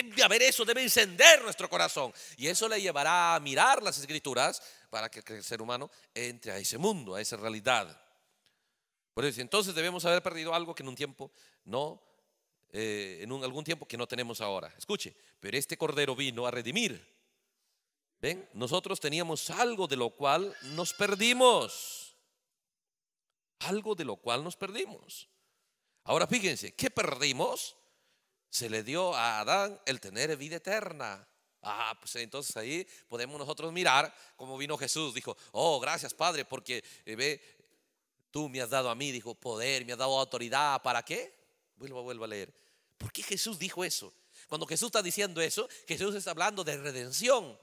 debe haber eso, debe encender nuestro corazón. Y eso le llevará a mirar las escrituras para que el ser humano entre a ese mundo, a esa realidad. Por eso, entonces debemos haber perdido algo que en un tiempo no, eh, en algún tiempo que no tenemos ahora. Escuche, pero este cordero vino a redimir. Ven, nosotros teníamos algo de lo cual nos perdimos. Algo de lo cual nos perdimos. Ahora fíjense, ¿qué perdimos? se le dio a Adán el tener vida eterna. Ah, pues entonces ahí podemos nosotros mirar cómo vino Jesús. Dijo, oh, gracias Padre, porque eh, ve, tú me has dado a mí, dijo, poder, me has dado autoridad. ¿Para qué? Vuelvo, a leer. ¿Por qué Jesús dijo eso? Cuando Jesús está diciendo eso, Jesús está hablando de redención.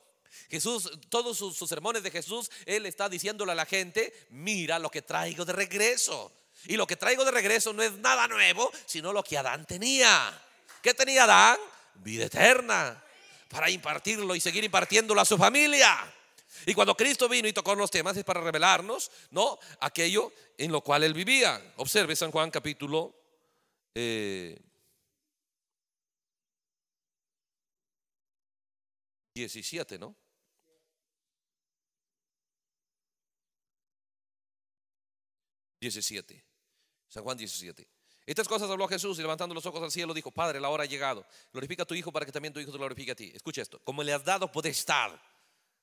Jesús, todos sus, sus sermones de Jesús, Él está diciéndole a la gente, mira lo que traigo de regreso. Y lo que traigo de regreso no es nada nuevo, sino lo que Adán tenía. ¿Qué tenía Adán? Vida eterna para impartirlo y seguir impartiéndolo a su familia. Y cuando Cristo vino y tocó los temas es para revelarnos, ¿no? Aquello en lo cual él vivía. Observe San Juan capítulo 17, eh, ¿no? 17 San Juan 17. Estas cosas habló Jesús y levantando los ojos al cielo dijo, Padre, la hora ha llegado. Glorifica a tu Hijo para que también tu Hijo te glorifique a ti. Escucha esto, como le has dado estar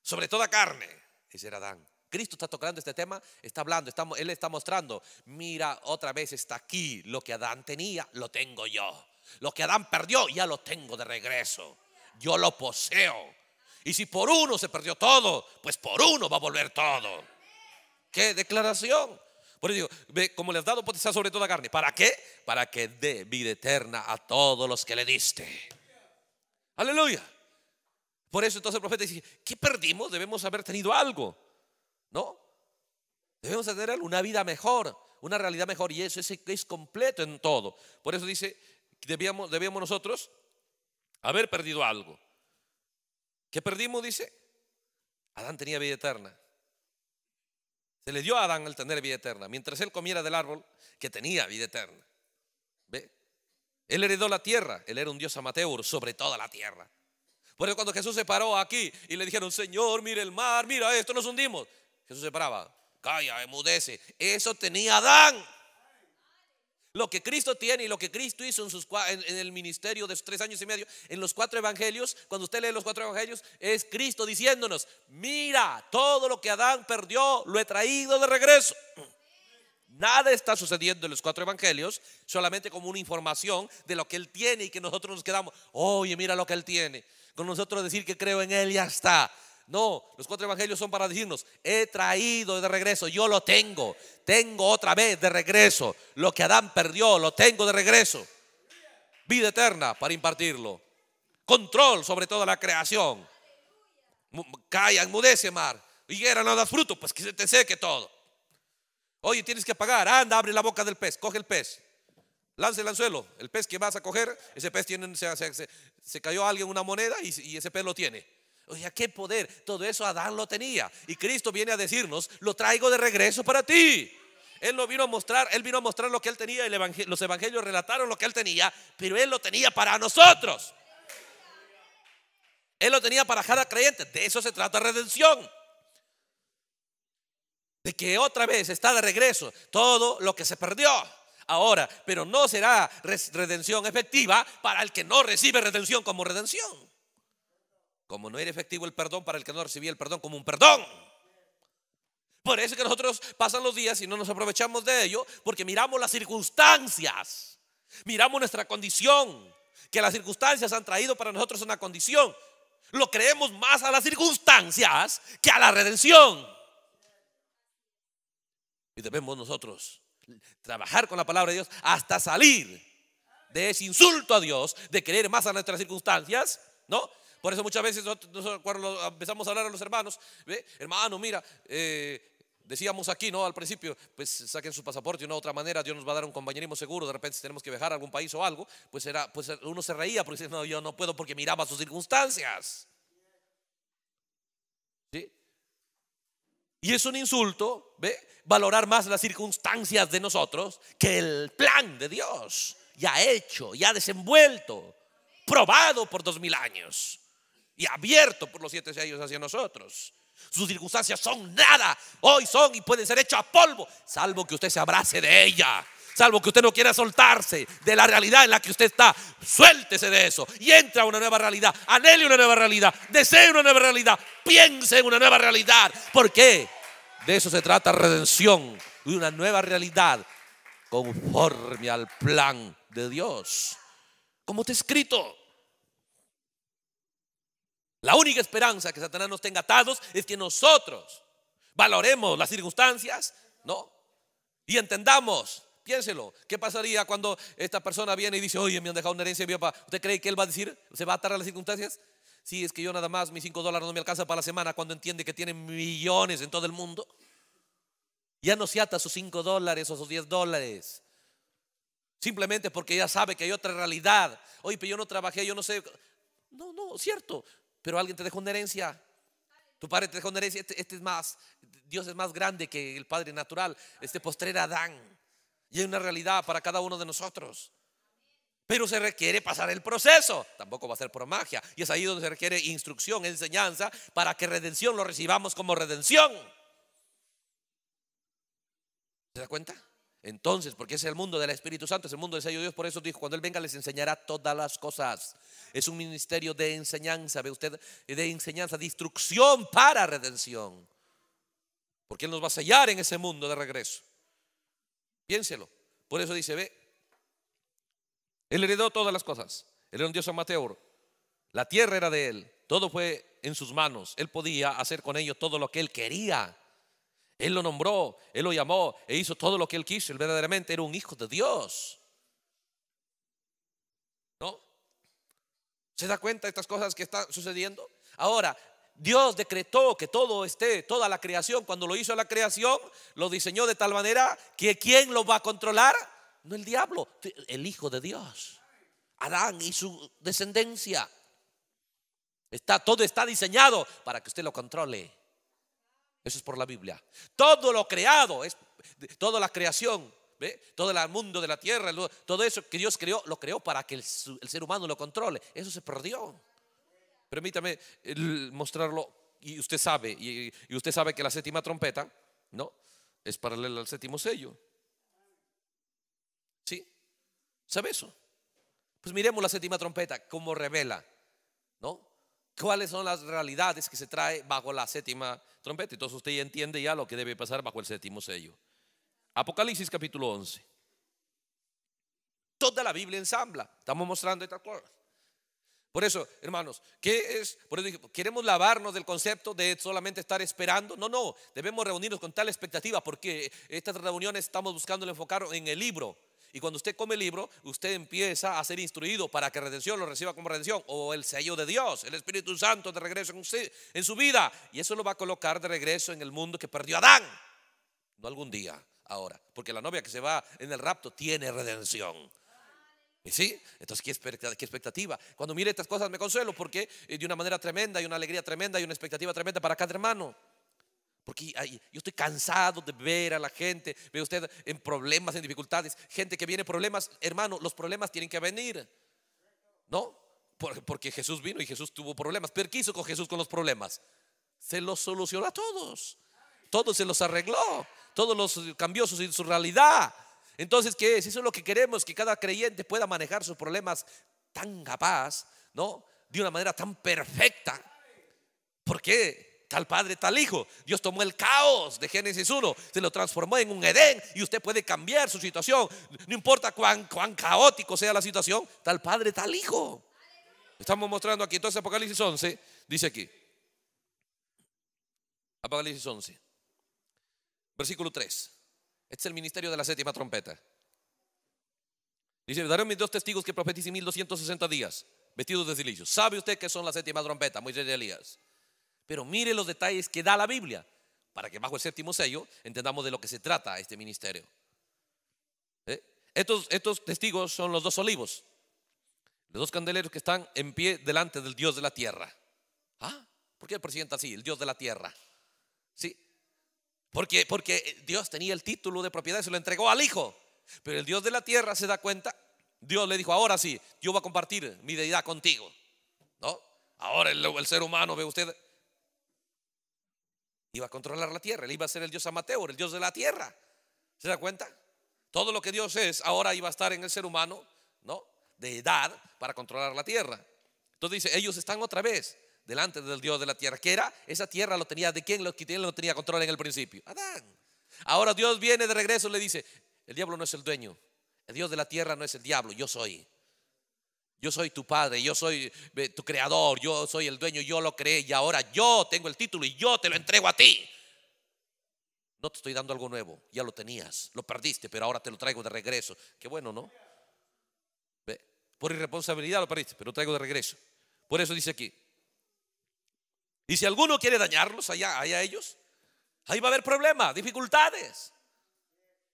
sobre toda carne. es Adán. Cristo está tocando este tema, está hablando, está, Él está mostrando, mira, otra vez está aquí, lo que Adán tenía, lo tengo yo. Lo que Adán perdió, ya lo tengo de regreso. Yo lo poseo. Y si por uno se perdió todo, pues por uno va a volver todo. ¡Qué declaración! Por eso digo, ve, como le has dado potestad sobre toda carne. ¿Para qué? Para que dé vida eterna a todos los que le diste. Aleluya. Por eso entonces el profeta dice, ¿qué perdimos? Debemos haber tenido algo. ¿No? Debemos tener una vida mejor, una realidad mejor. Y eso es, es completo en todo. Por eso dice, debíamos, debíamos nosotros haber perdido algo. ¿Qué perdimos? Dice, Adán tenía vida eterna. Se le dio a Adán el tener vida eterna. Mientras él comiera del árbol, que tenía vida eterna. ¿Ve? Él heredó la tierra. Él era un Dios amateur sobre toda la tierra. Por eso cuando Jesús se paró aquí y le dijeron, Señor, mire el mar, mira esto, nos hundimos. Jesús se paraba. Calla, emudece. Eso tenía Adán lo que Cristo tiene y lo que Cristo hizo en, sus, en, el ministerio de sus tres años y medio, en los cuatro evangelios, cuando usted lee los cuatro evangelios, es Cristo diciéndonos, mira, todo lo que Adán perdió lo he traído de regreso. Nada está sucediendo en los cuatro evangelios, solamente como una información de lo que Él tiene y que nosotros nos quedamos, oye, mira lo que Él tiene. Con nosotros decir que creo en Él ya está. No, los cuatro evangelios son para decirnos, he traído de regreso, yo lo tengo, tengo otra vez de regreso. Lo que Adán perdió, lo tengo de regreso. Vida eterna para impartirlo. Control sobre toda la creación. Calla, enmudece, mar. Y no das fruto, pues que se te seque todo. Oye, tienes que pagar. Anda, abre la boca del pez, coge el pez. Lance el anzuelo. El pez que vas a coger, ese pez tiene, se, cayó alguien una moneda y ese pez lo tiene sea qué poder. Todo eso Adán lo tenía. Y Cristo viene a decirnos, lo traigo de regreso para ti. Él lo vino a mostrar, él vino a mostrar lo que él tenía, los evangelios relataron lo que él tenía, pero él lo tenía para nosotros. Él lo tenía para cada creyente. De eso se trata redención. De que otra vez está de regreso todo lo que se perdió ahora, pero no será redención efectiva para el que no recibe redención como redención. Como no era efectivo el perdón para el que no recibía el perdón como un perdón. Por eso que nosotros pasan los días y no nos aprovechamos de ello, porque miramos las circunstancias, miramos nuestra condición, que las circunstancias han traído para nosotros una condición. Lo creemos más a las circunstancias que a la redención. Y debemos nosotros trabajar con la palabra de Dios hasta salir de ese insulto a Dios, de creer más a nuestras circunstancias, ¿no? Por eso muchas veces nosotros, cuando empezamos a hablar a los hermanos, hermano, mira, eh, Decíamos aquí, ¿no? Al principio, pues saquen su pasaporte de una otra manera, Dios nos va a dar un compañerismo seguro, de repente si tenemos que viajar a algún país o algo, pues, era, pues uno se reía porque decía, no, yo no puedo porque miraba sus circunstancias. Y es un insulto, ¿ve? Valorar más las circunstancias de nosotros que el plan de Dios, ya hecho, ya desenvuelto, probado por dos mil años y abierto por los siete sellos hacia nosotros. Sus circunstancias son nada, hoy son y pueden ser hechos a polvo, salvo que usted se abrace de ella, salvo que usted no quiera soltarse de la realidad en la que usted está. Suéltese de eso y entra a una nueva realidad, anhele una nueva realidad, desee una nueva realidad, piense en una nueva realidad. ¿Por qué? De eso se trata redención y una nueva realidad conforme al plan de Dios. Como está escrito, la única esperanza que Satanás nos tenga atados es que nosotros valoremos las circunstancias, ¿no? Y entendamos, piénselo, ¿qué pasaría cuando esta persona viene y dice, oye, me han dejado una herencia mi papá? ¿Usted cree que él va a decir, se va a atar a las circunstancias? Sí, es que yo nada más, mis 5 dólares no me alcanza para la semana cuando entiende que tiene millones en todo el mundo. Ya no se ata a sus 5 dólares o sus 10 dólares. Simplemente porque ya sabe que hay otra realidad. Oye, pero yo no trabajé, yo no sé. No, no, cierto pero alguien te dejó una herencia. Tu padre te dejó una herencia. Este, este es más, Dios es más grande que el padre natural. Este postrer Adán. Y hay una realidad para cada uno de nosotros. Pero se requiere pasar el proceso. Tampoco va a ser por magia. Y es ahí donde se requiere instrucción, enseñanza, para que redención lo recibamos como redención. ¿Se da cuenta? Entonces, porque es el mundo del Espíritu Santo, es el mundo del sello de Dios, por eso dijo, cuando Él venga les enseñará todas las cosas. Es un ministerio de enseñanza, ve usted, de enseñanza, de instrucción para redención. Porque Él nos va a sellar en ese mundo de regreso. Piénselo. Por eso dice, ve, Él heredó todas las cosas. Él era un Dios Mateo, La tierra era de Él. Todo fue en sus manos. Él podía hacer con ello todo lo que Él quería. Él lo nombró, Él lo llamó e hizo todo lo que Él quiso. Él verdaderamente era un hijo de Dios. ¿No? ¿Se da cuenta de estas cosas que están sucediendo? Ahora, Dios decretó que todo esté, toda la creación, cuando lo hizo la creación, lo diseñó de tal manera que ¿quién lo va a controlar? No el diablo, el Hijo de Dios. Adán y su descendencia. Está, todo está diseñado para que usted lo controle. Eso es por la Biblia. Todo lo creado, es, toda la creación, todo el mundo de la tierra, todo eso que Dios creó, lo creó para que el, ser humano lo controle. Eso se perdió. Permítame mostrarlo. Y usted sabe, y, y usted sabe que la séptima trompeta, ¿no? Es paralela al séptimo sello. ¿Sí? ¿Sabe eso? Pues miremos la séptima trompeta, cómo revela, ¿no? cuáles son las realidades que se trae bajo la séptima trompeta. Entonces usted ya entiende ya lo que debe pasar bajo el séptimo sello. Apocalipsis capítulo 11. Toda la Biblia ensambla. Estamos mostrando esta cosa. Por eso, hermanos, ¿qué es? Por eso dije, queremos lavarnos del concepto de solamente estar esperando. No, no, debemos reunirnos con tal expectativa porque estas reuniones estamos buscando enfocar en el libro, y cuando usted come el libro, usted empieza a ser instruido para que redención lo reciba como redención o el sello de Dios, el Espíritu Santo de regreso en, su vida. Y eso lo va a colocar de regreso en el mundo que perdió Adán. No algún día, ahora. Porque la novia que se va en el rapto tiene redención. ¿Y sí? Entonces, ¿qué expectativa? Cuando mire estas cosas me consuelo porque eh, de una manera tremenda, hay una alegría tremenda, y una expectativa tremenda para cada hermano. Porque yo estoy cansado de ver a la gente, ve usted en problemas, en dificultades, gente que viene problemas, hermano, los problemas tienen que venir, ¿no? Porque Jesús vino y Jesús tuvo problemas, pero ¿qué hizo con Jesús con los problemas? Se los solucionó a todos, todos se los arregló, todos los cambió su, su realidad. Entonces, ¿qué es? Eso es lo que queremos, que cada creyente pueda manejar sus problemas tan capaz, ¿no? De una manera tan perfecta. ¿Por qué? tal padre, tal hijo. Dios tomó el caos de Génesis 1, se lo transformó en un Edén y usted puede cambiar su situación. No importa cuán, cuán caótico sea la situación, tal padre, tal hijo. Estamos mostrando aquí, entonces Apocalipsis 11 dice aquí. Apocalipsis 11, versículo 3. Este es el ministerio de la séptima trompeta. Dice, daré mis dos testigos que profeticen 1260 días, vestidos de silicio. ¿Sabe usted que son la séptima trompeta, Moisés de Elías? Pero mire los detalles que da la Biblia para que bajo el séptimo sello entendamos de lo que se trata este ministerio. ¿Eh? Estos, estos testigos son los dos olivos, los dos candeleros que están en pie delante del Dios de la tierra. ¿Ah? ¿Por qué el presidente así? El Dios de la tierra. ¿Sí? Porque, porque Dios tenía el título de propiedad y se lo entregó al Hijo. Pero el Dios de la tierra se da cuenta. Dios le dijo, ahora sí, yo voy a compartir mi deidad contigo. ¿No? Ahora el ser humano, ve usted, Iba a controlar la tierra, él iba a ser el Dios amateur, el Dios de la tierra. ¿Se da cuenta? Todo lo que Dios es ahora iba a estar en el ser humano, ¿no? De edad para controlar la tierra. Entonces dice, ellos están otra vez delante del Dios de la tierra. Que era? Esa tierra lo tenía, ¿de quién lo, lo tenía control en el principio? Adán. Ahora Dios viene de regreso y le dice, el diablo no es el dueño, el Dios de la tierra no es el diablo, yo soy. Yo soy tu padre, yo soy eh, tu creador, yo soy el dueño, yo lo creé y ahora yo tengo el título y yo te lo entrego a ti. No te estoy dando algo nuevo, ya lo tenías, lo perdiste, pero ahora te lo traigo de regreso. Qué bueno, ¿no? Por irresponsabilidad lo perdiste, pero lo traigo de regreso. Por eso dice aquí. Y si alguno quiere dañarlos allá, a ellos, ahí va a haber problemas, dificultades.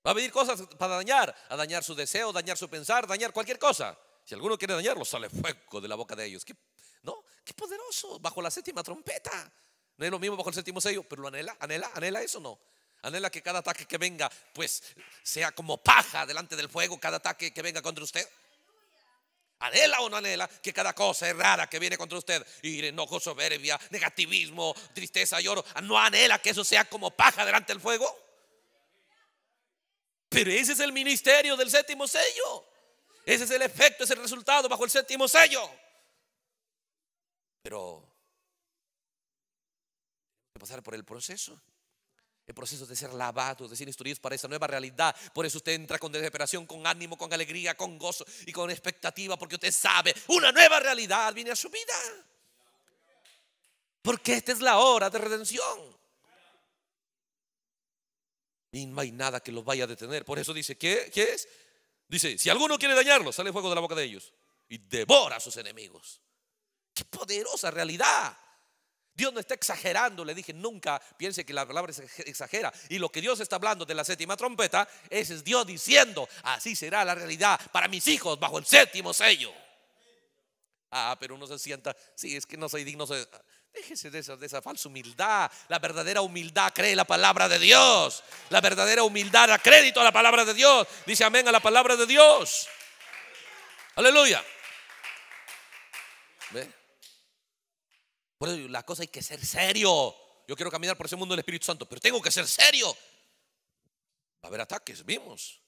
Va a venir cosas para dañar, a dañar su deseo, dañar su pensar, dañar cualquier cosa. Si alguno quiere dañarlo sale fuego de la boca de ellos. ¿Qué, ¿No? Qué poderoso, bajo la séptima trompeta. No es lo mismo bajo el séptimo sello, pero lo anhela, anhela, anhela eso no. Anhela que cada ataque que venga, pues sea como paja delante del fuego, cada ataque que venga contra usted. Anhela o no anhela que cada cosa rara que viene contra usted, ir, enojo, soberbia, negativismo, tristeza, lloro, no anhela que eso sea como paja delante del fuego. Pero ese es el ministerio del séptimo sello. Ese es el efecto, es el resultado bajo el séptimo sello. Pero hay que pasar por el proceso. El proceso de ser lavados, de ser instruidos para esa nueva realidad. Por eso usted entra con desesperación, con ánimo, con alegría, con gozo y con expectativa, porque usted sabe, una nueva realidad viene a su vida. Porque esta es la hora de redención. Y no hay nada que lo vaya a detener. Por eso dice, ¿qué, qué es? Dice, si alguno quiere dañarlo sale fuego de la boca de ellos y devora a sus enemigos. Qué poderosa realidad. Dios no está exagerando, le dije, nunca piense que la palabra exagera. Y lo que Dios está hablando de la séptima trompeta, ese es Dios diciendo, así será la realidad para mis hijos bajo el séptimo sello. Ah, pero uno se sienta, sí, es que no soy digno Déjese de esa, falsa humildad. La verdadera humildad cree la palabra de Dios. La verdadera humildad da crédito a la palabra de Dios. Dice amén a la palabra de Dios. Aleluya. Por eso la cosa hay que ser serio. Yo quiero caminar por ese mundo del Espíritu Santo, pero tengo que ser serio. Va a haber ataques, vimos.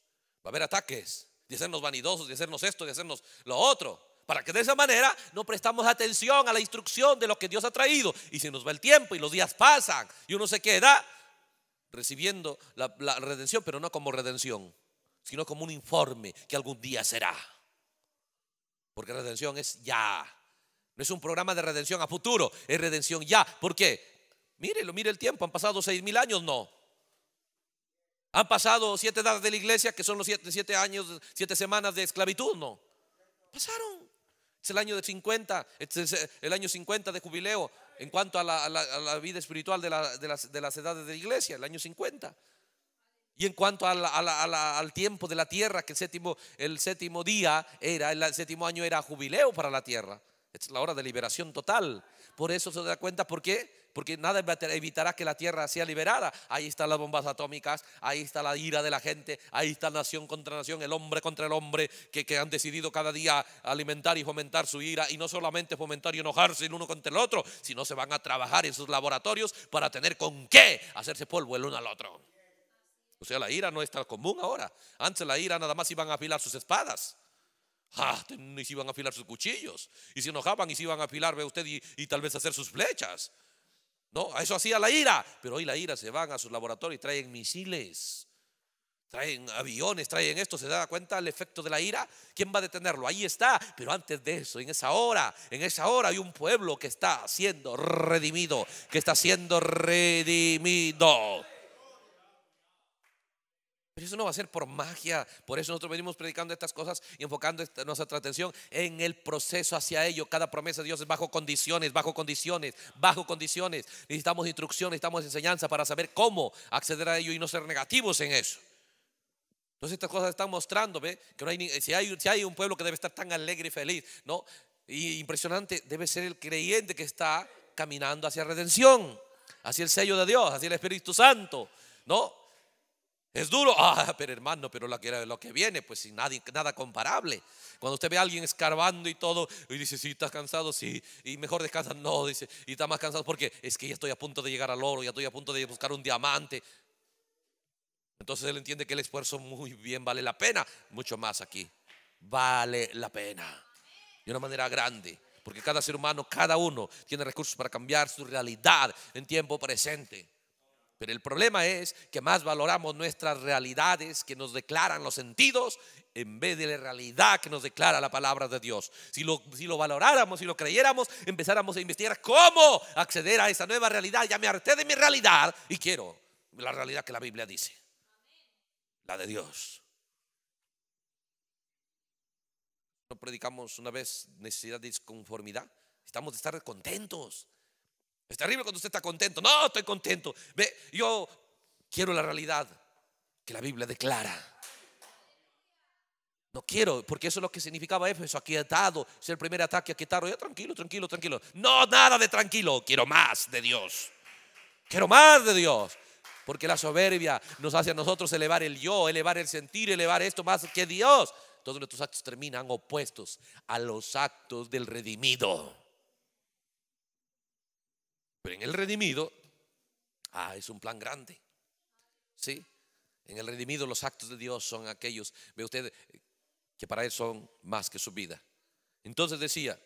Va a haber ataques de hacernos vanidosos, de hacernos esto, de hacernos lo otro para que de esa manera no prestamos atención a la instrucción de lo que Dios ha traído. Y se nos va el tiempo y los días pasan y uno se queda recibiendo la, redención, pero no como redención, sino como un informe que algún día será. Porque redención es ya. No es un programa de redención a futuro, es redención ya. ¿Por qué? Mírelo, mire el tiempo. ¿Han pasado seis mil años? No. ¿Han pasado siete edades de la iglesia, que son los siete, siete años, siete semanas de esclavitud? No. Pasaron. Es el año de 50, el año 50 de jubileo en cuanto a la, vida espiritual de, las, edades de la iglesia, el año 50. Y en cuanto al tiempo de la tierra, que el séptimo, el séptimo día era, el séptimo año era jubileo para la tierra. Es la hora de liberación total. Por eso se da cuenta, ¿por qué? Porque nada evitará que la tierra sea liberada. Ahí están las bombas atómicas, ahí está la ira de la gente, ahí está nación contra nación, el hombre contra el hombre, que, han decidido cada día alimentar y fomentar su ira. Y no solamente fomentar y enojarse el uno contra el otro, sino se van a trabajar en sus laboratorios para tener con qué hacerse polvo el uno al otro. O sea, la ira no es tan común ahora. Antes la ira nada más iban a afilar sus espadas y ah, se iban a afilar sus cuchillos. Y se enojaban y se iban a afilar, ve usted, y, y tal vez hacer sus flechas. No, eso hacía la ira. Pero hoy la ira se van a sus laboratorios y traen misiles, traen aviones, traen esto. ¿Se da cuenta el efecto de la ira? ¿Quién va a detenerlo? Ahí está. Pero antes de eso, en esa hora, en esa hora hay un pueblo que está siendo redimido, que está siendo redimido eso no va a ser por magia. Por eso nosotros venimos predicando estas cosas y enfocando nuestra atención en el proceso hacia ello. Cada promesa de Dios es bajo condiciones, bajo condiciones, bajo condiciones. Necesitamos instrucción, necesitamos enseñanza para saber cómo acceder a ello y no ser negativos en eso. Entonces estas cosas están mostrando, ¿ve? Que si, hay, si hay un pueblo que debe estar tan alegre y feliz, ¿no? Y impresionante debe ser el creyente que está caminando hacia redención, hacia el sello de Dios, hacia el Espíritu Santo, ¿no? Es duro, *laughs* ah, pero hermano, pero lo que, viene, pues sin nada comparable. Cuando usted ve a alguien escarbando y todo, y dice, sí, estás cansado, sí, y mejor descansa, no, dice, y está más cansado porque es que ya estoy a punto de llegar al oro, ya estoy a punto de buscar un diamante. Entonces él entiende que el esfuerzo muy bien vale la pena, mucho más aquí, vale la pena, de una manera grande, porque cada ser humano, cada uno, tiene recursos para cambiar su realidad en tiempo presente. Pero el problema es que más valoramos nuestras realidades que nos declaran los sentidos en vez de la realidad que nos declara la palabra de Dios. Si lo, valoráramos, si lo creyéramos, empezáramos a investigar cómo acceder a esa nueva realidad. Ya me harté de mi realidad y quiero la realidad que la Biblia dice, la de Dios. No predicamos una vez necesidad de disconformidad. Estamos de estar contentos. Es terrible cuando usted está contento. No, estoy contento. Ve, yo quiero la realidad que la Biblia declara. No quiero, porque eso es lo que significaba Éfeso, aquietado. Es el primer ataque, tarde. Ya tranquilo, tranquilo, tranquilo. No, nada de tranquilo. Quiero más de Dios. Quiero más de Dios. Porque la soberbia nos hace a nosotros elevar el yo, elevar el sentir, elevar esto más que Dios. Todos nuestros actos terminan opuestos a los actos del redimido. Pero en el redimido, ah, es un plan grande. ¿Sí? En el redimido los actos de Dios son aquellos, ve usted, que para él son más que su vida. Entonces decía,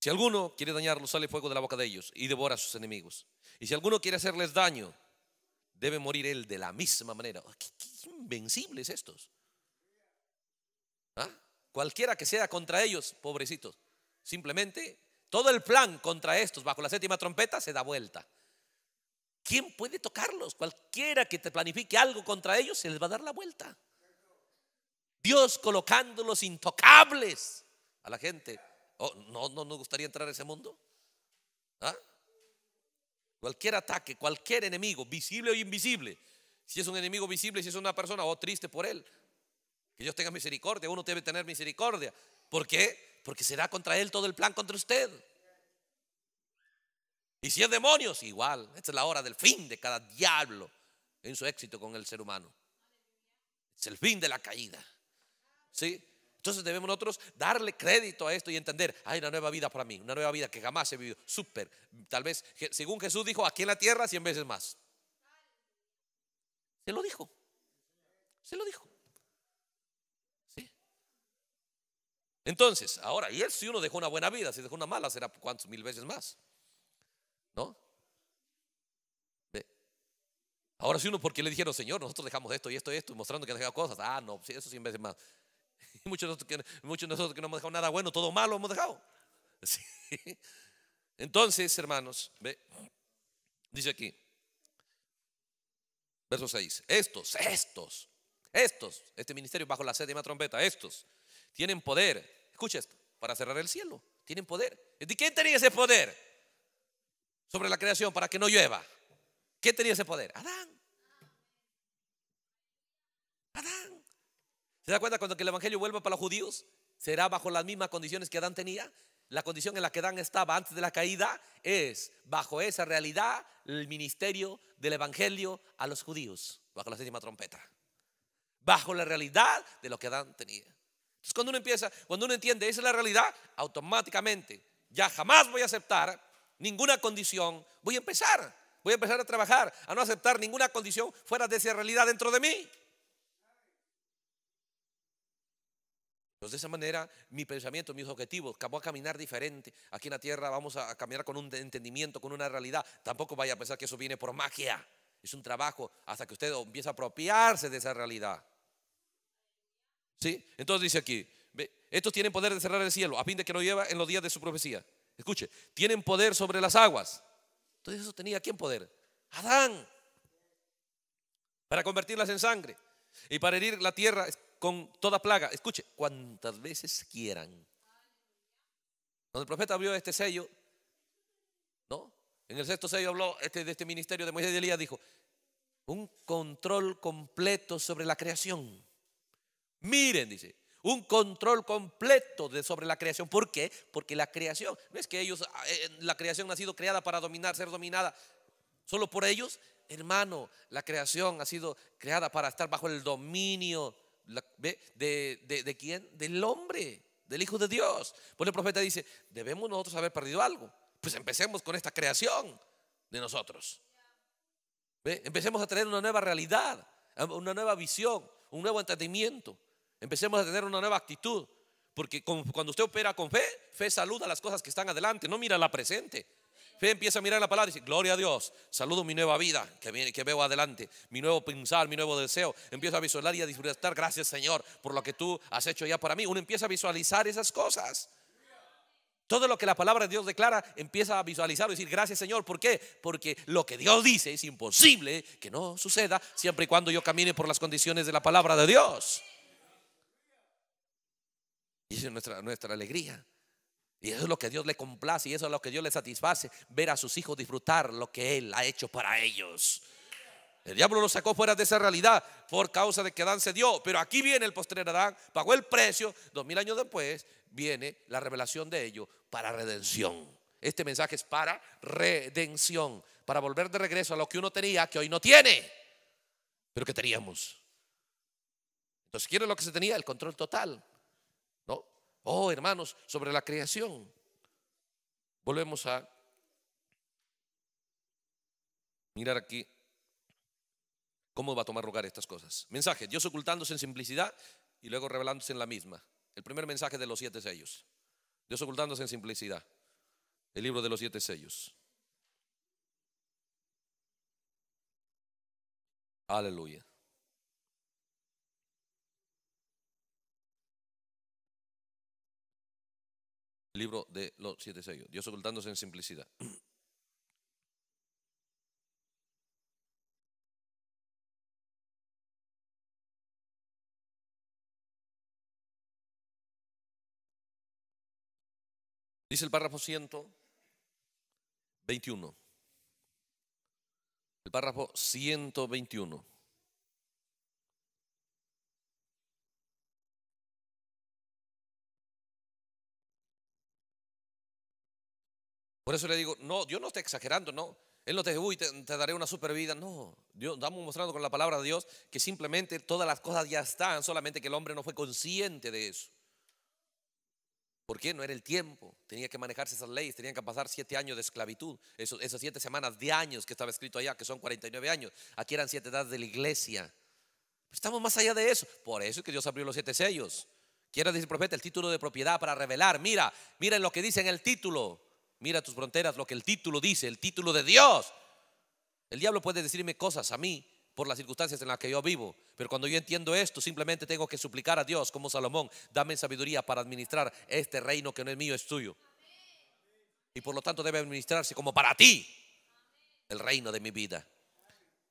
si alguno quiere dañarlos, sale fuego de la boca de ellos y devora a sus enemigos. Y si alguno quiere hacerles daño, debe morir él de la misma manera. Oh, ¡Qué, invencibles estos! ¿Ah? Cualquiera que sea contra ellos, pobrecitos. Simplemente todo el plan contra estos bajo la séptima trompeta se da vuelta. ¿Quién puede tocarlos? Cualquiera que te planifique algo contra ellos se les va a dar la vuelta. Dios colocándolos intocables a la gente. Oh, no, no nos gustaría entrar a ese mundo. ¿Ah? Cualquier ataque, cualquier enemigo, visible o invisible. Si es un enemigo visible, si es una persona, o oh, triste por él. Que Dios tenga misericordia, uno debe tener misericordia. ¿Por qué? Porque será contra él todo el plan contra usted. Y si es demonios, igual. Esta es la hora del fin de cada diablo en su éxito con el ser humano. Es el fin de la caída. ¿Sí? Entonces debemos nosotros darle crédito a esto y entender, hay una nueva vida para mí, una nueva vida que jamás he vivido. Súper. Tal vez, según Jesús dijo, aquí en la tierra cien veces más. Se lo dijo. Se lo dijo. Entonces, ahora, y él si uno dejó una buena vida, si dejó una mala, será cuántos mil veces más. ¿No? Ahora si uno, porque le dijeron, Señor, nosotros dejamos esto y esto y esto, mostrando que han dejado cosas. Ah, no, eso cien veces más. *laughs* muchos de nosotros que, no hemos dejado nada bueno, todo malo hemos dejado. *laughs* Entonces, hermanos, ¿ve? dice aquí, verso 6, estos, estos, estos, este ministerio bajo la séptima trompeta, estos, tienen poder Escucha esto, para cerrar el cielo. Tienen poder. ¿De quién tenía ese poder? Sobre la creación, para que no llueva. ¿Quién tenía ese poder? Adán. Adán. ¿Se da cuenta cuando el Evangelio vuelva para los judíos? Será bajo las mismas condiciones que Adán tenía. La condición en la que Adán estaba antes de la caída es, bajo esa realidad, el ministerio del Evangelio a los judíos, bajo la séptima trompeta. Bajo la realidad de lo que Adán tenía. Entonces cuando uno empieza, cuando uno entiende esa es la realidad, automáticamente ya jamás voy a aceptar ninguna condición, voy a empezar, voy a empezar a trabajar, a no aceptar ninguna condición fuera de esa realidad dentro de mí. Entonces, pues de esa manera, mi pensamiento, mis objetivos, vamos a caminar diferente. Aquí en la tierra vamos a caminar con un entendimiento, con una realidad. Tampoco vaya a pensar que eso viene por magia. Es un trabajo hasta que usted empiece a apropiarse de esa realidad. Entonces dice aquí, estos tienen poder de cerrar el cielo a fin de que no lleva en los días de su profecía. Escuche, tienen poder sobre las aguas. Entonces eso tenía quién poder? Adán. Para convertirlas en sangre y para herir la tierra con toda plaga. Escuche, cuantas veces quieran. Cuando el profeta vio este sello, ¿no? En el sexto sello habló este, de este ministerio de Moisés y Elías, dijo, un control completo sobre la creación. Miren, dice, un control completo de, sobre la creación. ¿Por qué? Porque la creación, no es que ellos, ah, eh, la creación ha sido creada para dominar, ser dominada solo por ellos. Hermano, la creación ha sido creada para estar bajo el dominio de, de, quién? Del hombre, del Hijo de Dios. Pues el profeta dice, debemos nosotros haber perdido algo. Pues empecemos con esta creación de nosotros. Empecemos a tener una nueva realidad, una nueva visión, un nuevo entendimiento. Empecemos a tener una nueva actitud. Porque cuando usted opera con fe, fe saluda las cosas que están adelante, no mira la presente. Fe empieza a mirar la palabra y dice, gloria a Dios, saludo mi nueva vida que, viene, que veo adelante, mi nuevo pensar, mi nuevo deseo. empieza a visualizar y a disfrutar, gracias Señor por lo que tú has hecho ya para mí. Uno empieza a visualizar esas cosas. Todo lo que la palabra de Dios declara empieza a visualizar y decir, gracias Señor, ¿por qué? Porque lo que Dios dice es imposible que no suceda siempre y cuando yo camine por las condiciones de la palabra de Dios. Y es nuestra, nuestra alegría. Y eso es lo que Dios le complace y eso es lo que Dios le satisface, ver a sus hijos disfrutar lo que Él ha hecho para ellos. El diablo lo sacó fuera de esa realidad por causa de que Adán se dio. Pero aquí viene el postrer Adán, pagó el precio. Dos mil años después viene la revelación de ello para redención. Este mensaje es para redención, para volver de regreso a lo que uno tenía que hoy no tiene, pero que teníamos. Entonces, ¿quiere lo que se tenía? El control total. Oh, hermanos, sobre la creación. Volvemos a mirar aquí cómo va a tomar lugar estas cosas. Mensaje, Dios ocultándose en simplicidad y luego revelándose en la misma. El primer mensaje de los siete sellos. Dios ocultándose en simplicidad. El libro de los siete sellos. Aleluya. libro de los siete sellos. Dios ocultándose en simplicidad. *clears throat* Dice el párrafo 121. El párrafo 121. Por eso le digo, no, Dios no está exagerando, no. Él no te dice, uy, te, daré una super vida. No, Dios, estamos mostrando con la palabra de Dios que simplemente todas las cosas ya están, solamente que el hombre no fue consciente de eso. ¿Por qué? No era el tiempo. Tenía que manejarse esas leyes. Tenían que pasar siete años de esclavitud. esas siete semanas de años que estaba escrito allá, que son 49 años. Aquí eran siete edades de la iglesia. Estamos más allá de eso. Por eso es que Dios abrió los siete sellos. Quiere decir, profeta, el título de propiedad para revelar. Mira, miren lo que dice en el título. Mira tus fronteras, lo que el título dice, el título de Dios. El diablo puede decirme cosas a mí por las circunstancias en las que yo vivo, pero cuando yo entiendo esto, simplemente tengo que suplicar a Dios como Salomón, dame sabiduría para administrar este reino que no es mío, es tuyo. Y por lo tanto debe administrarse como para ti el reino de mi vida.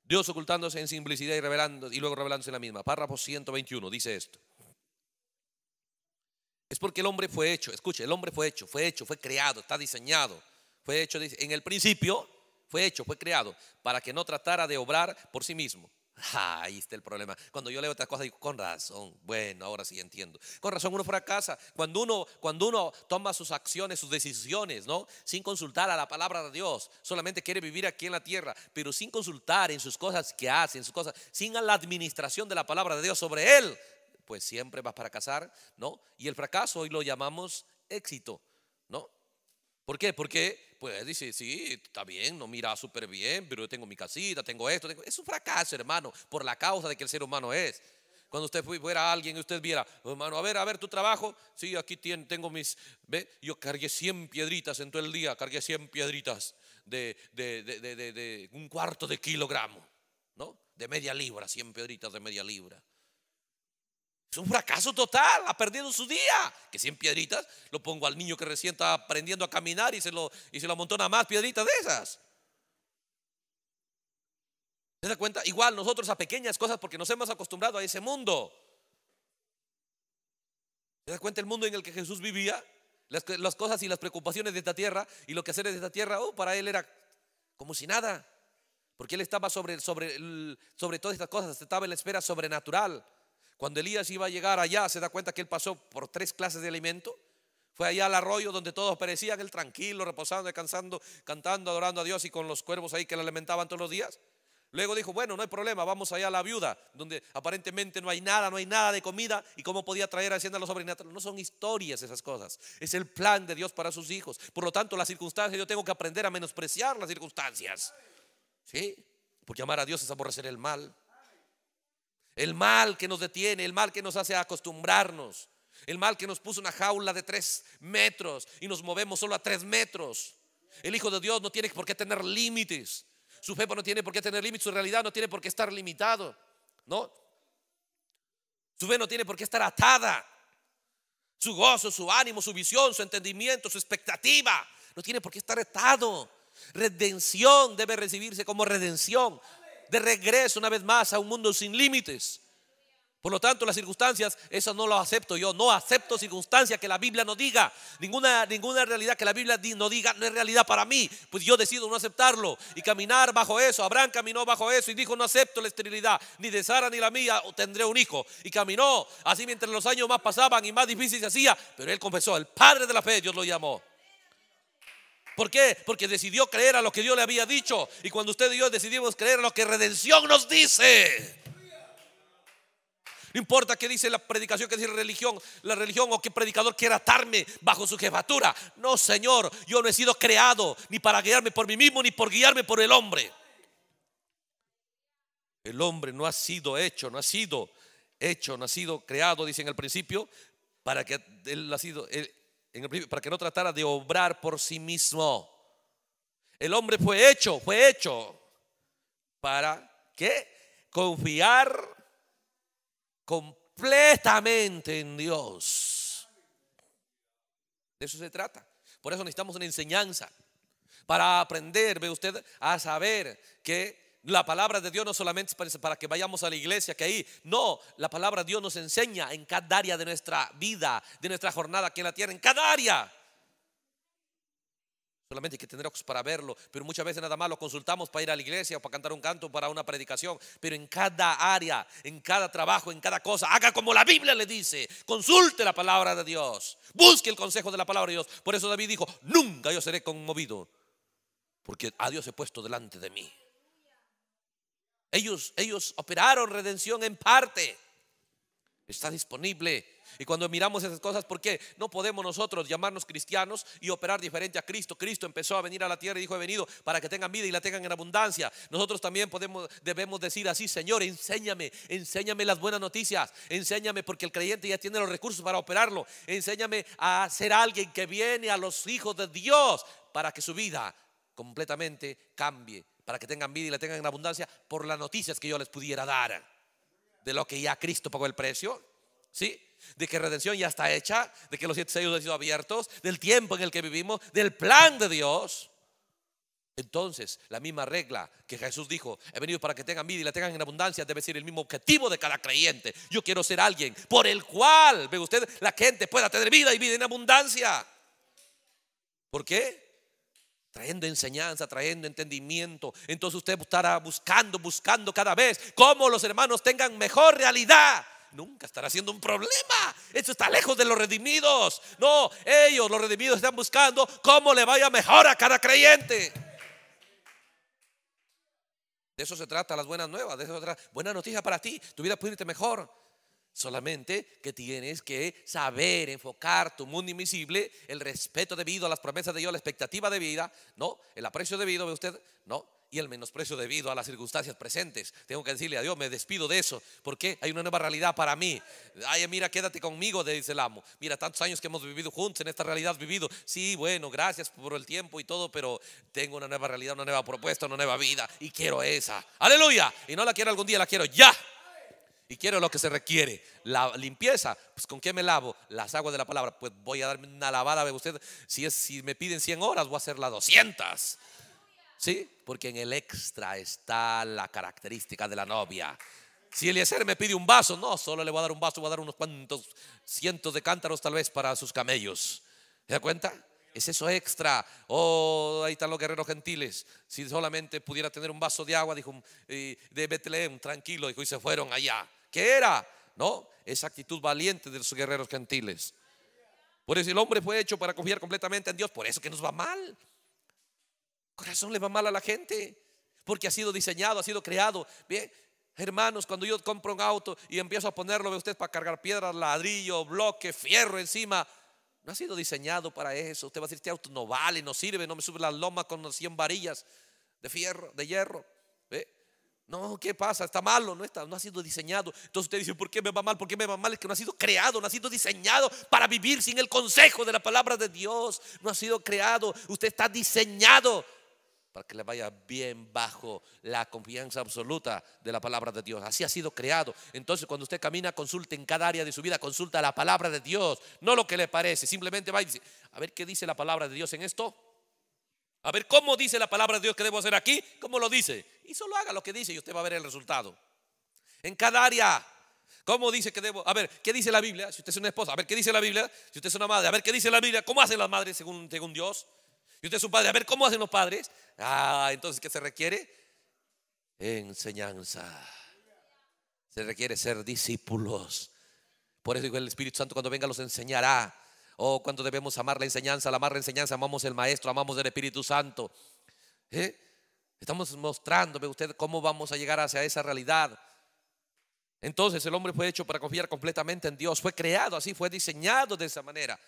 Dios ocultándose en simplicidad y revelando y luego revelándose en la misma. Párrafo 121 dice esto. Es porque el hombre fue hecho, escuche, el hombre fue hecho, fue hecho, fue creado, está diseñado, fue hecho, en el principio fue hecho, fue creado, para que no tratara de obrar por sí mismo. *laughs* Ah, ahí está el problema. Cuando yo leo estas cosas digo, con razón, bueno, ahora sí entiendo. Con razón uno fracasa. Cuando uno, cuando uno toma sus acciones, sus decisiones, ¿no? Sin consultar a la palabra de Dios, solamente quiere vivir aquí en la tierra, pero sin consultar en sus cosas que hace, en sus cosas, sin la administración de la palabra de Dios sobre él, pues siempre vas para casar, ¿no? Y el fracaso hoy lo llamamos éxito, ¿no? ¿Por qué? Porque, pues dice, sí, está bien, no mira súper bien, pero yo tengo mi casita, tengo esto, tengo... es un fracaso, hermano, por la causa de que el ser humano es. Cuando usted fuera alguien y usted viera, hermano, a ver, a ver tu trabajo. Sí, aquí tengo mis. ¿ve? Yo cargué 100 piedritas en todo el día, cargué 100 piedritas de, de un cuarto de kilogramo, ¿no? De media libra, 100 piedritas de media libra. Es un fracaso total, ha perdido su día. Que 100 piedritas lo pongo al niño que recién está aprendiendo a caminar y se lo, y se lo amontona más piedritas de esas. ¿Se da cuenta? Igual nosotros a pequeñas cosas porque nos hemos acostumbrado a ese mundo. ¿Se da cuenta el mundo en el que Jesús vivía? Las, cosas y las preocupaciones de esta tierra y lo que hacer de esta tierra, oh, para él era como si nada. Porque él estaba sobre, sobre, sobre todas estas cosas, estaba en la espera sobrenatural. Cuando Elías iba a llegar allá, se da cuenta que él pasó por tres clases de alimento. Fue allá al arroyo donde todos perecían, él tranquilo, reposando, descansando, cantando, adorando a Dios y con los cuervos ahí que le alimentaban todos los días. Luego dijo, bueno, no hay problema, vamos allá a la viuda, donde aparentemente no hay nada, no hay nada de comida, y cómo podía traer hacienda a los sobrinatos. No son historias esas cosas, es el plan de Dios para sus hijos. Por lo tanto, las circunstancias, yo tengo que aprender a menospreciar las circunstancias. ¿Sí? Por llamar a Dios es aborrecer el mal el mal que nos detiene, el mal que nos hace acostumbrarnos, el mal que nos puso una jaula de tres metros y nos movemos solo a tres metros. El Hijo de Dios no tiene por qué tener límites. Su fe no tiene por qué tener límites, su realidad no tiene por qué estar limitado, ¿no? Su fe no tiene por qué estar atada. Su gozo, su ánimo, su visión, su entendimiento, su expectativa, no tiene por qué estar atado. Redención debe recibirse como redención, de regreso una vez más a un mundo sin límites. Por lo tanto, las circunstancias, Eso no lo acepto yo. No acepto circunstancias que la Biblia no diga. Ninguna, ninguna realidad que la Biblia no diga no es realidad para mí. Pues yo decido no aceptarlo y caminar bajo eso. Abraham caminó bajo eso y dijo, no acepto la esterilidad, ni de Sara ni la mía, o tendré un hijo. Y caminó así mientras los años más pasaban y más difícil se hacía. Pero él confesó, el padre de la fe, Dios lo llamó. ¿Por qué? Porque decidió creer a lo que Dios le había dicho. Y cuando usted y yo decidimos creer a lo que redención nos dice. No importa qué dice la predicación, qué dice religión, la religión o qué predicador quiera atarme bajo su jefatura. No, Señor, yo no he sido creado ni para guiarme por mí mismo ni por guiarme por el hombre. El hombre no ha sido hecho, no ha sido hecho, no ha sido creado, dice en el principio, para que él ha sido, para que no tratara de obrar por sí mismo. El hombre fue hecho, fue hecho para qué? Confiar completamente en Dios. De eso se trata. Por eso necesitamos una enseñanza para aprender, ve usted, a saber que la palabra de Dios no solamente es para que vayamos a la iglesia, que ahí, no, la palabra de Dios nos enseña en cada área de nuestra vida, de nuestra jornada aquí en la tierra, en cada área. Solamente hay que tener ojos para verlo, pero muchas veces nada más lo consultamos para ir a la iglesia o para cantar un canto, para una predicación, pero en cada área, en cada trabajo, en cada cosa, haga como la Biblia le dice, consulte la palabra de Dios, busque el consejo de la palabra de Dios. Por eso David dijo, nunca yo seré conmovido, porque a Dios he puesto delante de mí. Ellos, ellos operaron redención en parte. Está disponible. Y cuando miramos esas cosas, ¿por qué no podemos nosotros llamarnos cristianos y operar diferente a Cristo? Cristo empezó a venir a la tierra y dijo, he venido para que tengan vida y la tengan en abundancia. Nosotros también podemos, debemos decir así, Señor, enséñame, enséñame las buenas noticias, enséñame porque el creyente ya tiene los recursos para operarlo, enséñame a ser alguien que viene a los hijos de Dios para que su vida completamente cambie para que tengan vida y la tengan en abundancia por las noticias que yo les pudiera dar de lo que ya Cristo pagó el precio, ¿sí? De que redención ya está hecha, de que los siete sellos han sido abiertos, del tiempo en el que vivimos, del plan de Dios. Entonces, la misma regla que Jesús dijo, he venido para que tengan vida y la tengan en abundancia, debe ser el mismo objetivo de cada creyente. Yo quiero ser alguien por el cual, ve usted, la gente pueda tener vida y vida en abundancia. ¿Por qué? trayendo enseñanza, trayendo entendimiento. Entonces usted estará buscando, buscando cada vez cómo los hermanos tengan mejor realidad. Nunca estará siendo un problema. Eso está lejos de los redimidos. No, ellos, los redimidos, están buscando cómo le vaya mejor a cada creyente. De eso se trata las buenas nuevas. De eso se trata. Buena noticia para ti. Tu vida puede irte mejor. Solamente que tienes que saber enfocar tu mundo invisible, el respeto debido a las promesas de Dios, la expectativa de vida, ¿no? El aprecio debido, ¿ve usted? ¿No? Y el menosprecio debido a las circunstancias presentes. Tengo que decirle a Dios, me despido de eso, porque hay una nueva realidad para mí. Ay, mira, quédate conmigo, dice el amo. Mira, tantos años que hemos vivido juntos, en esta realidad vivido. Sí, bueno, gracias por el tiempo y todo, pero tengo una nueva realidad, una nueva propuesta, una nueva vida, y quiero esa. Aleluya. Y no la quiero algún día, la quiero ya. Y quiero lo que se requiere. La limpieza, pues ¿con qué me lavo? Las aguas de la palabra. Pues voy a darme una lavada. ¿ve usted, si, si me piden 100 horas, voy a hacer las 200. ¿Sí? Porque en el extra está la característica de la novia. Si Eliezer me pide un vaso, no, solo le voy a dar un vaso, voy a dar unos cuantos cientos de cántaros tal vez para sus camellos. ¿Se da cuenta? Es eso extra. Oh, ahí están los guerreros gentiles. Si solamente pudiera tener un vaso de agua, dijo, eh, de Betlehem, tranquilo, dijo, y se fueron allá que era, ¿no? Esa actitud valiente de los guerreros gentiles. Por eso el hombre fue hecho para confiar completamente en Dios, por eso que nos va mal. Corazón le va mal a la gente, porque ha sido diseñado, ha sido creado. Bien, hermanos, cuando yo compro un auto y empiezo a ponerlo, ve usted, para cargar piedras, ladrillo, bloque, fierro encima, no ha sido diseñado para eso. Usted va a decir, este auto no vale, no sirve, no me sube la loma con 100 varillas de fierro, de hierro. No, ¿qué pasa? Está malo, no está, no ha sido diseñado. Entonces usted dice, ¿por qué me va mal? ¿Por qué me va mal? Es que no ha sido creado, no ha sido diseñado para vivir sin el consejo de la palabra de Dios. No ha sido creado, usted está diseñado para que le vaya bien bajo la confianza absoluta de la palabra de Dios. Así ha sido creado. Entonces, cuando usted camina, consulte en cada área de su vida, consulta la palabra de Dios, no lo que le parece, simplemente va y dice, a ver qué dice la palabra de Dios en esto. A ver cómo dice la palabra de Dios que debo hacer aquí, cómo lo dice. Y solo haga lo que dice y usted va a ver el resultado. En cada área, ¿cómo dice que debo? A ver, ¿qué dice la Biblia? Si usted es una esposa, a ver, ¿qué dice la Biblia? Si usted es una madre, a ver, ¿qué dice la Biblia? ¿Cómo hacen las madres según, según Dios? Y usted es un padre, a ver, ¿cómo hacen los padres? Ah, entonces, ¿qué se requiere? Enseñanza. Se requiere ser discípulos. Por eso el Espíritu Santo, cuando venga los enseñará Oh, cuánto debemos amar la enseñanza, amar la enseñanza, amamos el Maestro, amamos el Espíritu Santo. ¿Eh? Estamos mostrándome usted cómo vamos a llegar hacia esa realidad. Entonces el hombre fue hecho para confiar completamente en Dios, fue creado así, fue diseñado de esa manera.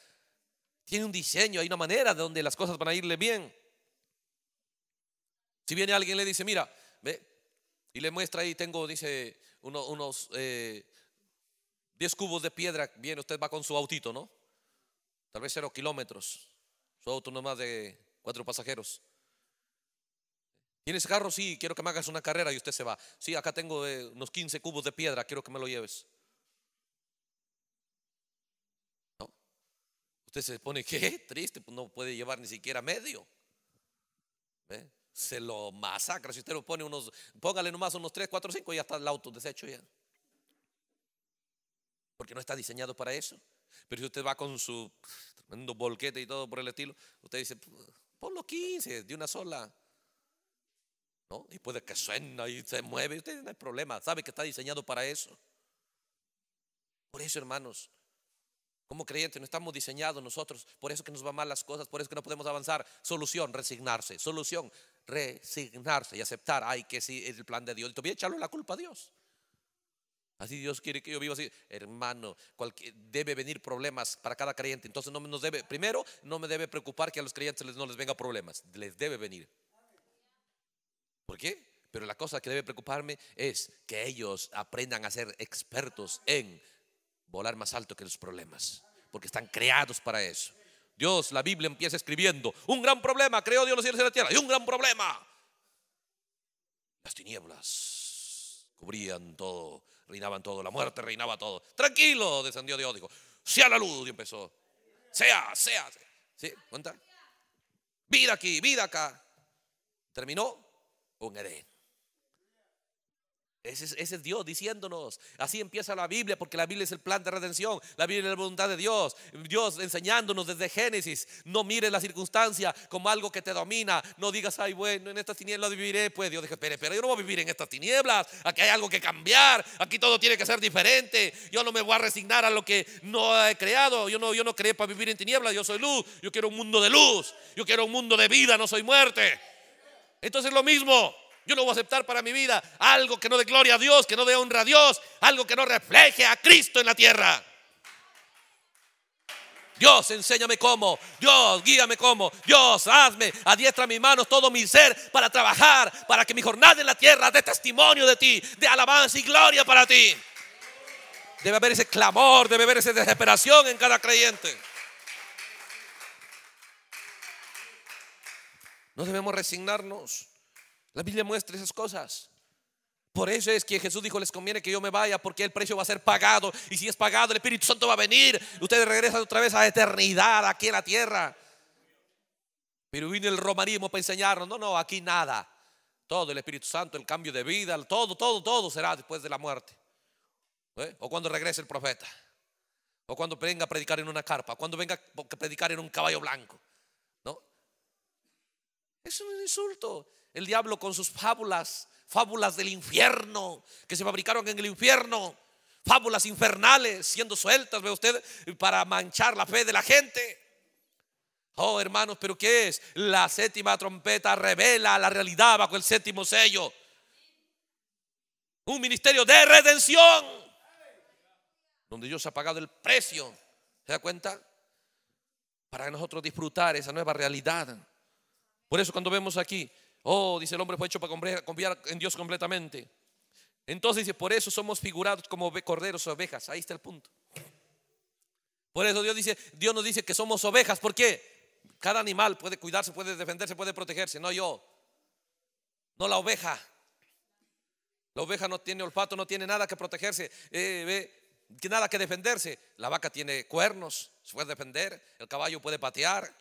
Tiene un diseño, hay una manera de donde las cosas van a irle bien. Si viene alguien y le dice, mira, ve, y le muestra ahí, tengo, dice, unos eh, 10 cubos de piedra, bien, usted va con su autito, ¿no? tal vez cero kilómetros, su auto más de cuatro pasajeros. ¿Tienes carro? Sí, quiero que me hagas una carrera y usted se va. Sí, acá tengo eh, unos 15 cubos de piedra, quiero que me lo lleves. ¿No? Usted se pone, *laughs* ¿qué? Triste, pues no puede llevar ni siquiera medio. Se lo masacra. Si usted lo pone unos, póngale nomás unos 3, 4, 5 y ya está el auto deshecho ya. Porque no está diseñado para eso. Pero si usted va con su tremendo bolquete y todo por el estilo, usted dice, ponlo 15 de una sola. Y puede que suena y se mueve. Usted no hay problema, sabe que está diseñado para eso. Por eso, hermanos, como creyentes no estamos diseñados nosotros, por eso que nos van mal las cosas, por eso que no podemos avanzar. Solución, resignarse. Solución, resignarse y aceptar, ay, que sí, el plan de Dios. Y todavía echarle la culpa a Dios. Así Dios quiere que yo viva así, hermano. debe venir problemas para cada creyente. Entonces no nos debe, primero, no me debe preocupar que a los creyentes no les venga problemas. Les debe venir. ¿Por qué? Pero la cosa que debe preocuparme es que ellos aprendan a ser expertos en volar más alto que los problemas, porque están creados para eso. Dios, la Biblia empieza escribiendo, un gran problema, Creo Dios los cielos y la tierra, y un gran problema, las tinieblas cubrían todo, reinaban todo, la muerte reinaba todo. Tranquilo, descendió Dios, dijo, sea la luz y empezó. Sea, sea. ¿Sí? ¿Cuenta? Vida aquí, vida acá. Terminó un Edén. Ese es, Dios diciéndonos. Así empieza la Biblia, porque la Biblia es el plan de redención. La Biblia es la voluntad de Dios. Dios enseñándonos desde Génesis. No mires la circunstancia como algo que te domina. No digas, ay, bueno, en estas tinieblas viviré. Pues Dios dice, pero, yo no voy a vivir en estas tinieblas. Aquí hay algo que cambiar. Aquí todo tiene que ser diferente. Yo no me voy a resignar a lo que no he creado. Yo no, yo no creé para vivir en tinieblas. Yo soy luz. Yo quiero un mundo de luz. Yo quiero un mundo de vida. No soy muerte. Entonces es lo mismo. Yo no voy a aceptar para mi vida algo que no dé gloria a Dios, que no dé honra a Dios, algo que no refleje a Cristo en la tierra. Dios, enséñame cómo. Dios, guíame cómo. Dios, hazme, adiestra mis manos, todo mi ser para trabajar, para que mi jornada en la tierra dé testimonio de ti, de alabanza y gloria para ti. Debe haber ese clamor, debe haber esa desesperación en cada creyente. No debemos resignarnos. La Biblia muestra esas cosas. Por eso es que Jesús dijo, les conviene que yo me vaya porque el precio va a ser pagado. Y si es pagado, el Espíritu Santo va a venir. Ustedes regresan otra vez a la eternidad, aquí en la tierra. Pero vino el romanismo para enseñarnos, no, no, aquí nada. Todo, el Espíritu Santo, el cambio de vida, todo, todo, todo será después de la muerte. ¿Eh? O cuando regrese el profeta. O cuando venga a predicar en una carpa. Cuando venga a predicar en un caballo blanco. Es un insulto. El diablo con sus fábulas, fábulas del infierno, que se fabricaron en el infierno, fábulas infernales siendo sueltas, ve usted, para manchar la fe de la gente. Oh, hermanos, pero ¿qué es? La séptima trompeta revela la realidad bajo el séptimo sello. Un ministerio de redención, donde Dios ha pagado el precio. ¿Se da cuenta? Para nosotros disfrutar esa nueva realidad. Por eso cuando vemos aquí, oh, dice el hombre fue hecho para confiar en Dios completamente. Entonces dice, por eso somos figurados como corderos o ovejas. Ahí está el punto. Por eso Dios dice, Dios nos dice que somos ovejas. ¿Por qué? Cada animal puede cuidarse, puede defenderse, puede protegerse. No yo. No la oveja. La oveja no tiene olfato, no tiene nada que protegerse, eh, nada que defenderse. La vaca tiene cuernos, se puede defender. El caballo puede patear,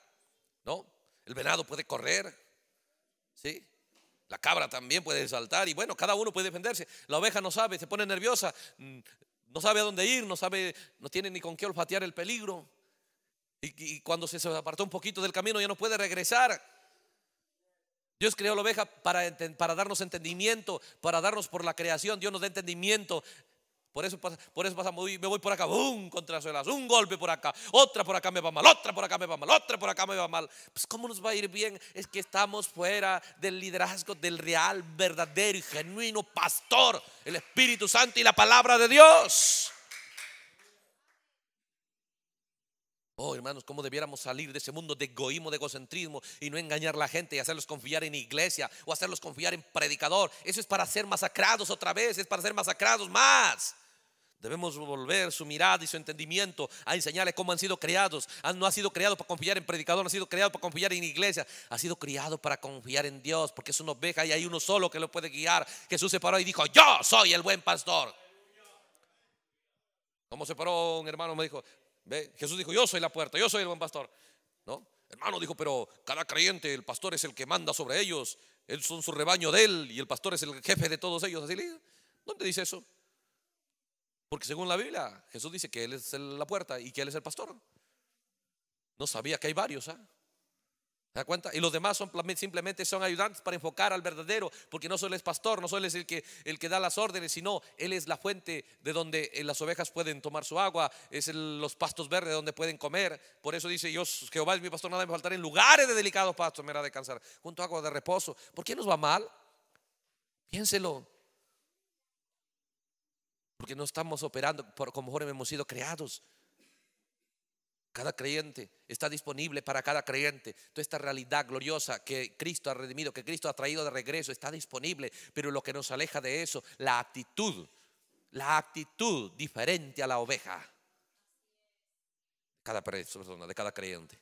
¿no? El venado puede correr, ¿sí? La cabra también puede saltar y bueno, cada uno puede defenderse. La oveja no sabe, se pone nerviosa, mm, no sabe a dónde ir, no sabe, no tiene ni con qué olfatear el peligro. Y, cuando se apartó un poquito del camino ya no puede regresar. Dios creó la oveja para, para darnos entendimiento, para darnos por la creación. Dios nos da entendimiento por eso, pasa, por eso pasa, me voy por acá, ¡bum! Contra suelas, un golpe por acá, otra por acá me va mal, otra por acá me va mal, otra por acá me va mal. Pues, ¿cómo nos va a ir bien? Es que estamos fuera del liderazgo del real, verdadero y genuino pastor, el Espíritu Santo y la palabra de Dios. Oh, hermanos, cómo debiéramos salir de ese mundo de egoísmo, de egocentrismo y no engañar a la gente y hacerlos confiar en iglesia o hacerlos confiar en predicador. Eso es para ser masacrados otra vez, es para ser masacrados más. Debemos volver su mirada y su entendimiento a enseñarles cómo han sido creados. Ah, no ha sido creado para confiar en predicador, ha sido creado para confiar en iglesia, ha sido criado para confiar en Dios, porque es una oveja y hay uno solo que lo puede guiar. Jesús se paró y dijo, yo soy el buen pastor. ¿Cómo se paró un hermano, me dijo, Jesús dijo, yo soy la puerta, yo soy el buen pastor. ¿No? Hermano dijo, pero cada creyente, el pastor es el que manda sobre ellos, él son su rebaño de él y el pastor es el jefe de todos ellos. Así le dijo, ¿dónde dice eso? Porque según la Biblia, Jesús dice que Él es la puerta y que Él es el pastor. No sabía que hay varios. ¿ah? ¿Se da cuenta? Y los demás son, simplemente son ayudantes para enfocar al verdadero, porque no solo es pastor, no solo es el que, el que da las órdenes, sino Él es la fuente de donde eh, las ovejas pueden tomar su agua, es los pastos verdes donde pueden comer. Por eso dice, yo, Jehová es mi pastor, nada me faltará en lugares de delicados pastos, me hará descansar, junto a agua de reposo. ¿Por qué nos va mal? Piénselo porque no estamos operando por como hemos sido creados. Cada creyente está disponible para cada creyente. Toda esta realidad gloriosa que Cristo ha redimido, que Cristo ha traído de regreso, está disponible. Pero lo que nos aleja de eso, la actitud, la actitud diferente a la oveja. Cada persona, de cada creyente.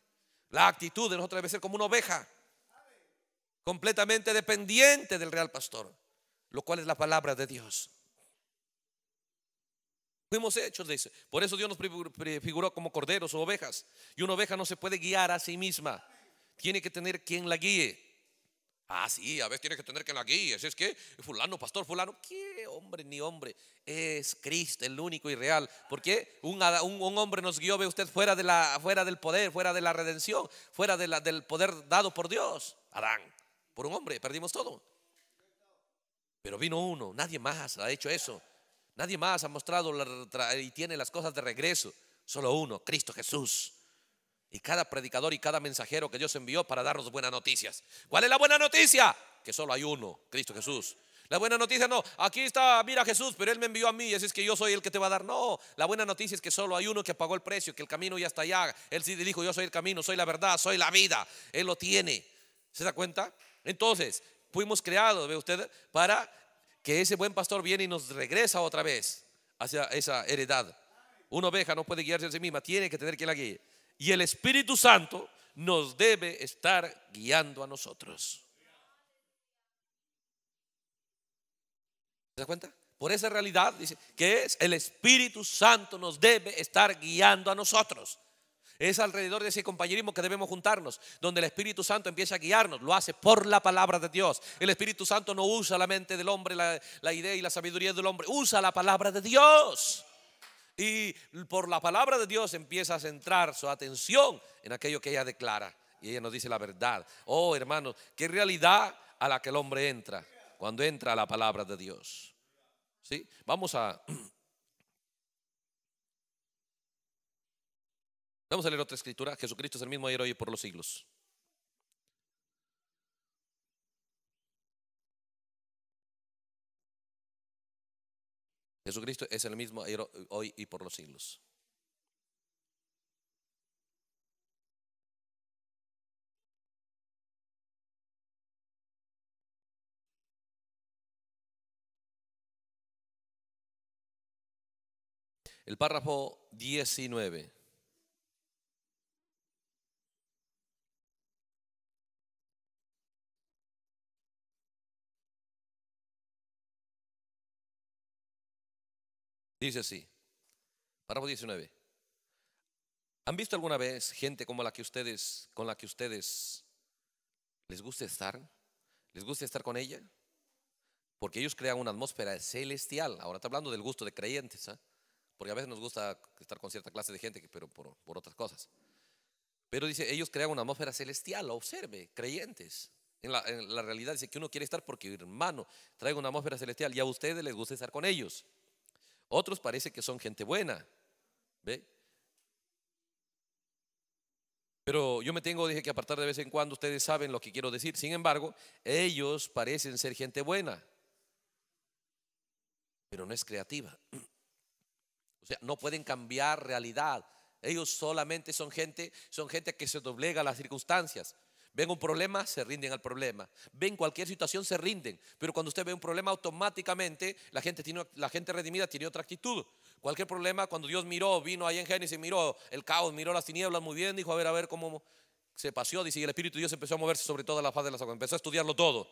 La actitud de nosotros debe ser como una oveja, completamente dependiente del real pastor, lo cual es la palabra de Dios. Fuimos hechos dice Por eso Dios nos prefiguró como corderos o ovejas. Y una oveja no se puede guiar a sí misma. Tiene que tener quien la guíe. Ah, sí, a veces tiene que tener quien la guíe. Si es que fulano, pastor, fulano, qué hombre ni hombre. Es Cristo, el único y real. Porque un, un, hombre nos guió, ve usted, fuera, de la, fuera del poder, fuera de la redención, fuera de la, del poder dado por Dios. Adán, por un hombre, perdimos todo. Pero vino uno, nadie más ha hecho eso. Nadie más ha mostrado y tiene las cosas de regreso. Solo uno, Cristo Jesús. Y cada predicador y cada mensajero que Dios envió para darnos buenas noticias. ¿Cuál es la buena noticia? Que solo hay uno, Cristo Jesús. La buena noticia no, aquí está, mira Jesús, pero Él me envió a mí, así es que yo soy el que te va a dar. No, la buena noticia es que solo hay uno que pagó el precio, que el camino ya está allá. Él sí dijo, yo soy el camino, soy la verdad, soy la vida. Él lo tiene. ¿Se da cuenta? Entonces, fuimos creados, ¿ve usted? Para que ese buen pastor viene y nos regresa otra vez hacia esa heredad. Una oveja no puede guiarse a sí misma, tiene que tener quien la guíe. Y el Espíritu Santo nos debe estar guiando a nosotros. ¿Se da cuenta? Por esa realidad dice que es el Espíritu Santo nos debe estar guiando a nosotros. Es alrededor de ese compañerismo que debemos juntarnos, donde el Espíritu Santo empieza a guiarnos. Lo hace por la palabra de Dios. El Espíritu Santo no usa la mente del hombre, la, idea y la sabiduría del hombre. Usa la palabra de Dios. Y por la palabra de Dios empieza a centrar su atención en aquello que ella declara. Y ella nos dice la verdad. Oh, hermanos, qué realidad a la que el hombre entra cuando entra a la palabra de Dios. ¿Sí? Vamos a *clears throat* Vamos a leer otra escritura. Jesucristo es el mismo ayer, hoy y por los siglos. Jesucristo es el mismo ayer, hoy y por los siglos. El párrafo 19. Dice así, párrafo 19. ¿Han visto alguna vez gente como la que ustedes, con la que ustedes les gusta estar? ¿Les gusta estar con ella? Porque ellos crean una atmósfera celestial. Ahora está hablando del gusto de creyentes, ¿ah? porque a veces nos gusta estar con cierta clase de gente, pero por, otras cosas. Pero dice, ellos crean una atmósfera celestial, observe, creyentes. En la, realidad dice que uno quiere estar porque, hermano, traigo una atmósfera celestial y a ustedes les gusta estar con ellos. Otros parece que son gente buena. Pero yo me tengo, dije que apartar de vez en cuando, ustedes saben lo que quiero decir. Sin embargo, ellos parecen ser gente buena, pero no es creativa. *clears throat* O sea, no pueden cambiar realidad. Ellos solamente son gente, son gente que se doblega a las circunstancias. Ven un problema, se rinden al problema. Ven cualquier situación, se rinden. Pero cuando usted ve un problema, automáticamente la gente, tiene, la gente redimida tiene otra actitud. Cualquier problema, cuando Dios miró, vino ahí en Génesis, miró el caos, miró las tinieblas muy bien, dijo, a ver, a ver cómo se paseó. Dice, y el Espíritu de Dios empezó a moverse sobre toda la faz de las aguas. Empezó a estudiarlo todo.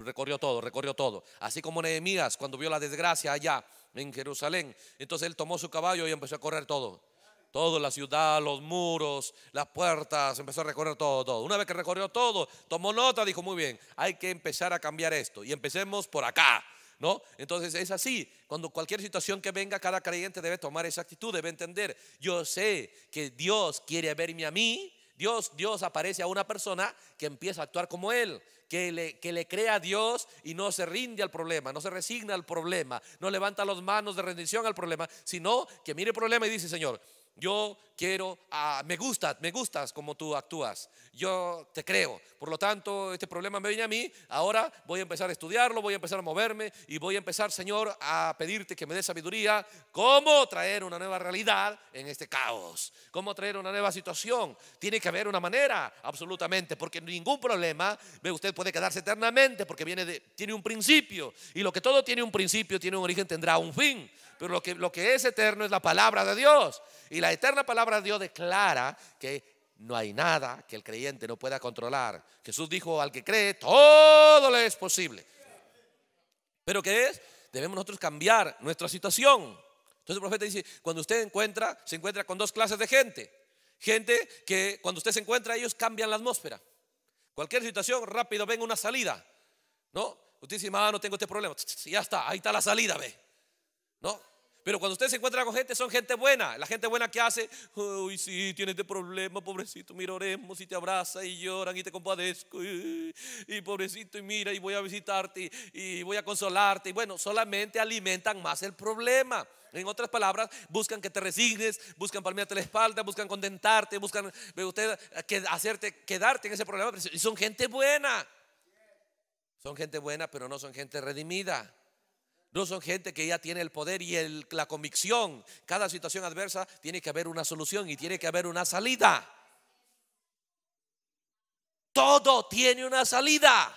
Recorrió todo, recorrió todo. Así como Nehemías, cuando vio la desgracia allá en Jerusalén. Entonces él tomó su caballo y empezó a correr todo toda la ciudad, los muros, las puertas, empezó a recorrer todo, todo. Una vez que recorrió todo, tomó nota, dijo, muy bien, hay que empezar a cambiar esto y empecemos por acá. ¿No? Entonces es así, cuando cualquier situación que venga, cada creyente debe tomar esa actitud, debe entender, yo sé que Dios quiere verme a mí, Dios, Dios aparece a una persona que empieza a actuar como Él, que le, que le a Dios y no se rinde al problema, no se resigna al problema, no levanta las manos de rendición al problema, sino que mire el problema y dice, Señor, yo quiero, ah, me gustas, me gustas como tú actúas. Yo te creo. Por lo tanto, este problema me viene a mí. Ahora voy a empezar a estudiarlo, voy a empezar a moverme y voy a empezar, Señor, a pedirte que me dé sabiduría. ¿Cómo traer una nueva realidad en este caos? ¿Cómo traer una nueva situación? Tiene que haber una manera, absolutamente, porque ningún problema, usted puede quedarse eternamente porque viene de, tiene un principio. Y lo que todo tiene un principio, tiene un origen, tendrá un fin. Pero lo que, lo que es eterno es la palabra de Dios. Y la eterna palabra de Dios declara que no hay nada que el creyente no pueda controlar. Jesús dijo al que cree, todo le es posible. Pero ¿qué es? Debemos nosotros cambiar nuestra situación. Entonces el profeta dice, cuando usted encuentra, se encuentra con dos clases de gente. Gente que cuando usted se encuentra, ellos cambian la atmósfera. Cualquier situación, rápido ven una salida. ¿No? Usted dice, ah, no tengo este problema. ya está, ahí está la salida, ve. ¿No? Pero cuando usted se encuentra con gente, son gente buena. La gente buena que hace, uy, sí, tienes de este problema, pobrecito, mira, oremos y te abraza y lloran y te compadezco. Y, pobrecito, y mira, y voy a visitarte y, voy a consolarte. Y bueno, solamente alimentan más el problema. En otras palabras, buscan que te resignes, buscan palmearte la espalda, buscan contentarte, buscan usted, eh, que hacerte quedarte en ese problema. Y son gente buena. Son gente buena, pero no son gente redimida. No son gente que ya tiene el poder y la convicción. Cada situación adversa tiene que haber una solución y tiene que haber una salida. Todo tiene una salida.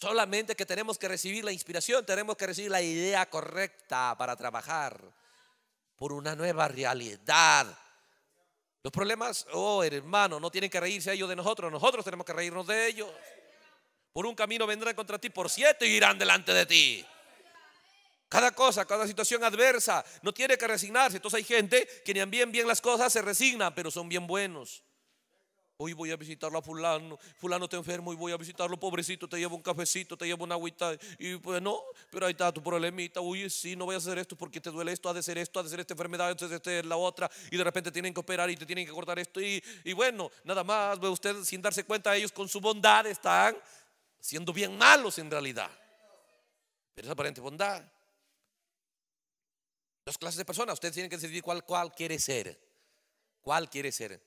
Solamente que tenemos que recibir la inspiración, tenemos que recibir la idea correcta para trabajar por una nueva realidad. Los problemas, oh hermano, no tienen que reírse ellos de nosotros, nosotros tenemos que reírnos de ellos. Por un camino vendrán contra ti, por siete irán delante de ti. Cada cosa, cada situación adversa, no tiene que resignarse. Entonces hay gente que ni bien bien las cosas, se resigna, pero son bien buenos. Hoy voy a visitarlo a fulano, fulano te enfermo y voy a visitarlo, pobrecito, te llevo un cafecito, te llevo una agüita y pues no, pero ahí está tu problemita, uy, sí, no voy a hacer esto porque te duele esto, ha de ser esto, ha de ser esta enfermedad, entonces esta es la otra y de repente tienen que operar y te tienen que cortar esto y, y bueno, nada más, usted sin darse cuenta, ellos con su bondad están siendo bien malos en realidad, pero es aparente bondad. Dos clases de personas. Usted tiene que decidir cuál, quiere ser. ¿Cuál quiere ser?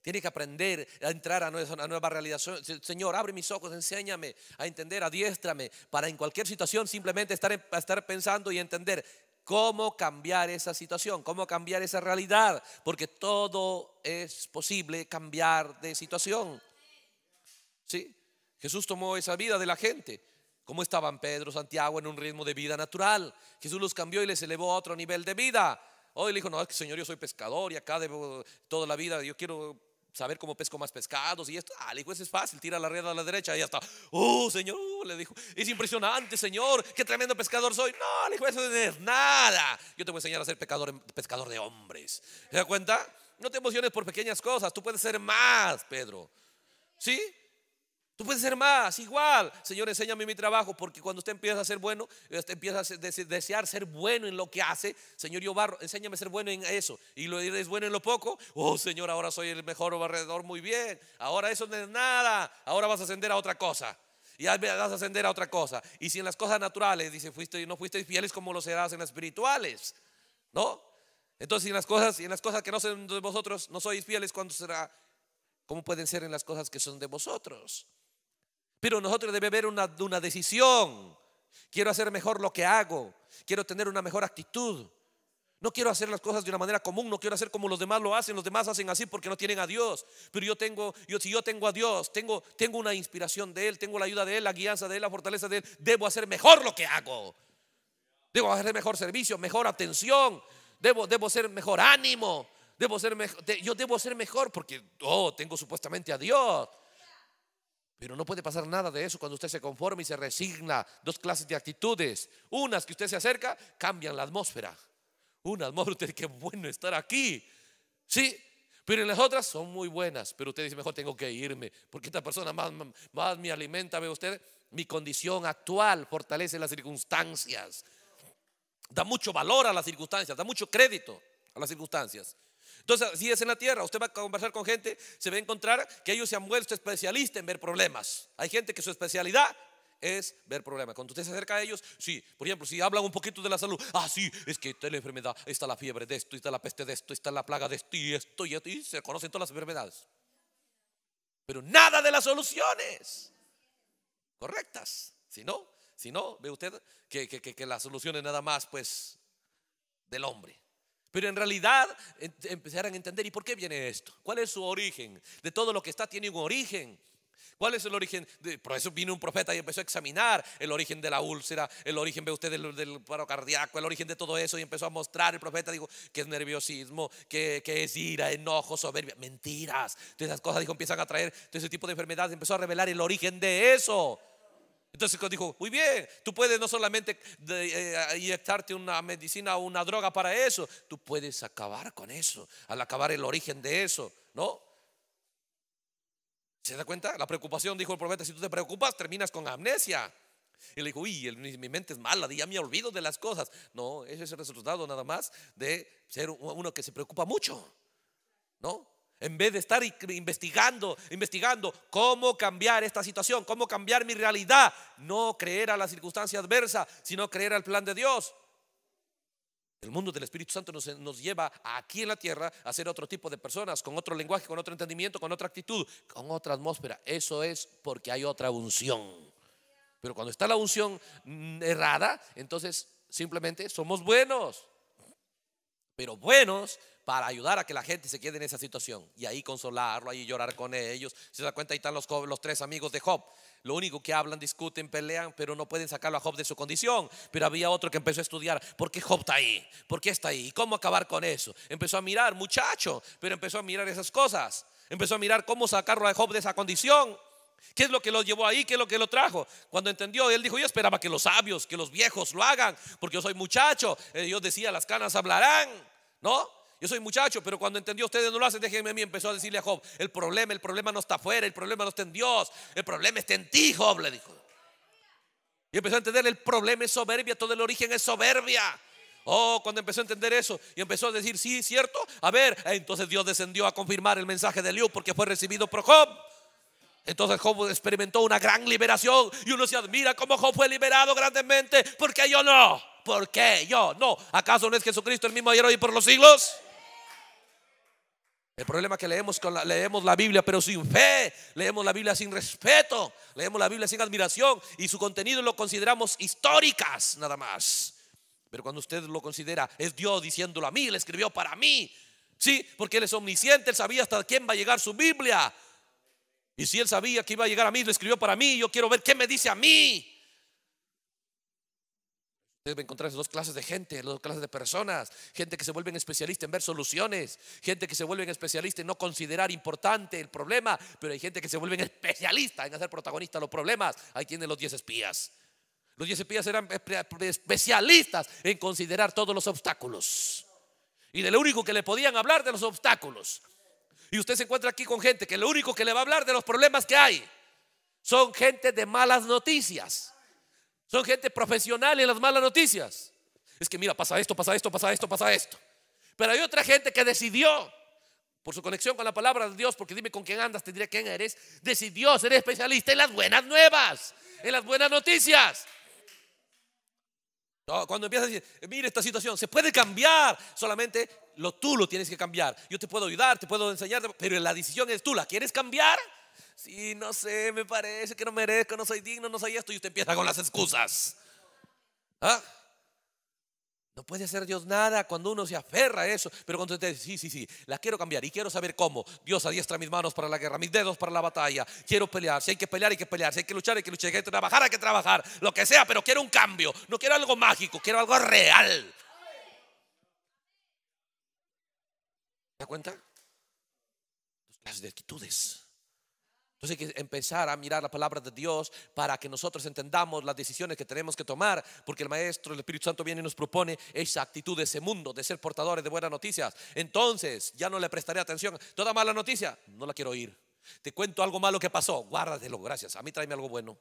Tiene que aprender a entrar a una nueva realidad. Señor, abre mis ojos, enséñame a entender, adiéstrame para en cualquier situación simplemente estar, estar pensando y entender cómo cambiar esa situación, cómo cambiar esa realidad, porque todo es posible cambiar de situación. ¿Sí? Jesús tomó esa vida de la gente ¿Cómo estaban Pedro, Santiago en un ritmo de vida natural? Jesús los cambió y les elevó a otro nivel de vida. Hoy oh, le dijo, no, es que Señor, yo soy pescador y acá debo toda la vida, yo quiero saber cómo pesco más pescados y esto. Ah, le dijo, eso es fácil, tira la red a la derecha y ya está. Oh, Señor, le dijo, es impresionante, Señor, qué tremendo pescador soy. No, le dijo, eso no es nada. Yo te voy a enseñar a ser pescador, pescador de hombres. ¿Se da cuenta? No te emociones por pequeñas cosas, tú puedes ser más, Pedro. ¿Sí? Tú puedes ser más, igual. Señor, enséñame mi trabajo, porque cuando usted empieza a ser bueno, usted empieza a desear ser bueno en lo que hace. Señor, yo barro, enséñame a ser bueno en eso. Y lo eres bueno en lo poco. Oh, Señor, ahora soy el mejor barredor, muy bien. Ahora eso no es nada. Ahora vas a ascender a otra cosa. Y vas a ascender a otra cosa. Y si en las cosas naturales, dice, fuiste, y no fuiste fieles como lo serás en las espirituales. ¿No? Entonces, en las cosas, Y en las cosas que no son de vosotros, no sois fieles, ¿cuándo será? ¿Cómo pueden ser en las cosas que son de vosotros? Pero nosotros debe ver una, decisión. Quiero hacer mejor lo que hago. Quiero tener una mejor actitud. No quiero hacer las cosas de una manera común, no quiero hacer como los demás lo hacen, los demás hacen así porque no tienen a Dios. Pero yo tengo, yo, si yo tengo a Dios, tengo, tengo una inspiración de Él, tengo la ayuda de Él, la guianza de Él, la fortaleza de Él, debo hacer mejor lo que hago. Debo hacer mejor servicio, mejor atención, debo, debo ser mejor ánimo, debo ser mejor, yo debo ser mejor porque oh, tengo supuestamente a Dios. Pero no puede pasar nada de eso cuando usted se conforma y se resigna. Dos clases de actitudes. Unas que usted se acerca, cambian la atmósfera. Una atmósfera, qué bueno estar aquí. Sí, pero las otras son muy buenas. Pero usted dice, mejor tengo que irme, porque esta persona más, más me alimenta, ve usted, mi condición actual fortalece las circunstancias. Da mucho valor a las circunstancias, da mucho crédito a las circunstancias. Entonces, si es en la tierra. Usted va a conversar con gente, se va a encontrar que ellos se han vuelto especialistas en ver problemas. Hay gente que su especialidad es ver problemas. Cuando usted se acerca a ellos, sí, por ejemplo, si hablan un poquito de la salud, ah, sí, es que está la enfermedad, está la fiebre de esto, está la peste de esto, está la plaga de esto y esto y esto, y se conocen todas las enfermedades. Pero nada de las soluciones correctas. Si no, si no, ve usted que, que, que, que las soluciones nada más, pues, del hombre. Pero en realidad empezaron a entender, ¿y por qué viene esto? ¿Cuál es su origen? De todo lo que está tiene un origen. ¿Cuál es el origen? De, por eso vino un profeta y empezó a examinar el origen de la úlcera, el origen, ve usted, del, paro cardíaco, el origen de todo eso y empezó a mostrar el profeta, dijo, que es nerviosismo, que, es ira, enojo, soberbia, mentiras. Todas esas cosas, dijo, empiezan a traer todo ese tipo de enfermedades, empezó a revelar el origen de eso. Entonces dijo, muy bien, tú puedes no solamente eh, inyectarte una medicina o una droga para eso, tú puedes acabar con eso, al acabar el origen de eso, ¿no? ¿Se da cuenta? La preocupación, dijo el profeta, si tú te preocupas, terminas con amnesia. Y le dijo, uy, mi mente es mala, ya me olvido de las cosas. No, ese es el resultado nada más de ser uno que se preocupa mucho, ¿no? En vez de estar investigando, investigando cómo cambiar esta situación, cómo cambiar mi realidad, no creer a la circunstancia adversa, sino creer al plan de Dios. El mundo del Espíritu Santo nos, lleva aquí en la tierra a ser otro tipo de personas, con otro lenguaje, con otro entendimiento, con otra actitud, con otra atmósfera. Eso es porque hay otra unción. Pero cuando está la unción mm, errada, entonces simplemente somos buenos pero buenos para ayudar a que la gente se quede en esa situación y ahí consolarlo, ahí llorar con ellos. se da cuenta, ahí están los, los tres amigos de Job. Lo único que hablan, discuten, pelean, pero no pueden sacarlo a Job de su condición. Pero había otro que empezó a estudiar, ¿por qué Job está ahí? ¿Por qué está ahí? ¿Cómo acabar con eso? Empezó a mirar, muchacho, pero empezó a mirar esas cosas. Empezó a mirar cómo sacarlo a Job de esa condición. ¿Qué es lo que lo llevó ahí? ¿Qué es lo que lo trajo? Cuando entendió, él dijo, yo esperaba que los sabios, que los viejos lo hagan, porque yo soy muchacho. Eh, Dios decía, las canas hablarán, ¿no? Yo soy muchacho, pero cuando entendió ustedes no lo hacen, déjenme a mí. Empezó a decirle a Job, el problema, el problema no está afuera, el problema no está en Dios, el problema está en ti, Job, le dijo. Y empezó a entender, el problema es soberbia, todo el origen es soberbia. Oh, cuando empezó a entender eso y empezó a decir, sí, cierto. A ver, entonces Dios descendió a confirmar el mensaje de Liu porque fue recibido por Job. Entonces Job experimentó una gran liberación y uno se admira cómo Job fue liberado grandemente. ¿Por qué yo no? ¿Por qué yo no? ¿Acaso no es Jesucristo el mismo ayer, hoy por los siglos? El problema es que leemos, con leemos la Biblia pero sin fe, leemos la Biblia sin respeto, leemos la Biblia sin admiración y su contenido lo consideramos históricas nada más. Pero cuando usted lo considera, es Dios diciéndolo a mí, le escribió para mí. Sí, porque Él es omnisciente, Él sabía hasta quién va a llegar su Biblia. Y si él sabía que iba a llegar a mí, lo escribió para mí. Yo quiero ver qué me dice a mí. Debe encontrarse dos clases de gente, dos clases de personas. Gente que se vuelven especialista en ver soluciones. Gente que se vuelven especialista en no considerar importante el problema. Pero hay gente que se vuelven *laughs* especialista en hacer protagonista los problemas. Ahí tienen los 10 espías. Los 10 espías eran especialistas en considerar todos los obstáculos. Y de lo único que le podían hablar de los obstáculos. Y usted se encuentra aquí con gente que lo único que le va a hablar de los problemas que hay son gente de malas noticias. Son gente profesional en las malas noticias. Es que mira, pasa esto, pasa esto, pasa esto, pasa esto. Pero hay otra gente que decidió, por su conexión con la palabra de Dios, porque dime con quién andas, te quién eres, decidió ser especialista en las buenas nuevas, en las buenas noticias cuando empiezas a decir, mire esta situación, se puede cambiar, solamente lo, tú lo tienes que cambiar. Yo te puedo ayudar, te puedo enseñar, pero la decisión es tú, ¿la quieres cambiar? Sí, no sé, me parece que no merezco, no soy digno, no soy esto, y usted empieza con las excusas. ¿Ah? No puede hacer Dios nada cuando uno se aferra a eso. Pero cuando usted dice, sí, sí, sí, la quiero cambiar y quiero saber cómo. Dios adiestra mis manos para la guerra, mis dedos para la batalla. Quiero pelear. Si hay que pelear, hay que pelear. Si hay que luchar, hay que luchar. hay que trabajar, hay que trabajar. Lo que sea, pero quiero un cambio. No quiero algo mágico, quiero algo real. ¿Te das cuenta? Las de actitudes hay que empezar a mirar la palabra de Dios para que nosotros entendamos las decisiones que tenemos que tomar, porque el Maestro, el Espíritu Santo viene y nos propone esa actitud de ese mundo, de ser portadores de buenas noticias. Entonces ya no le prestaré atención. Toda mala noticia, no la quiero oír. Te cuento algo malo que pasó, guárdatelo, gracias. A mí tráeme algo bueno.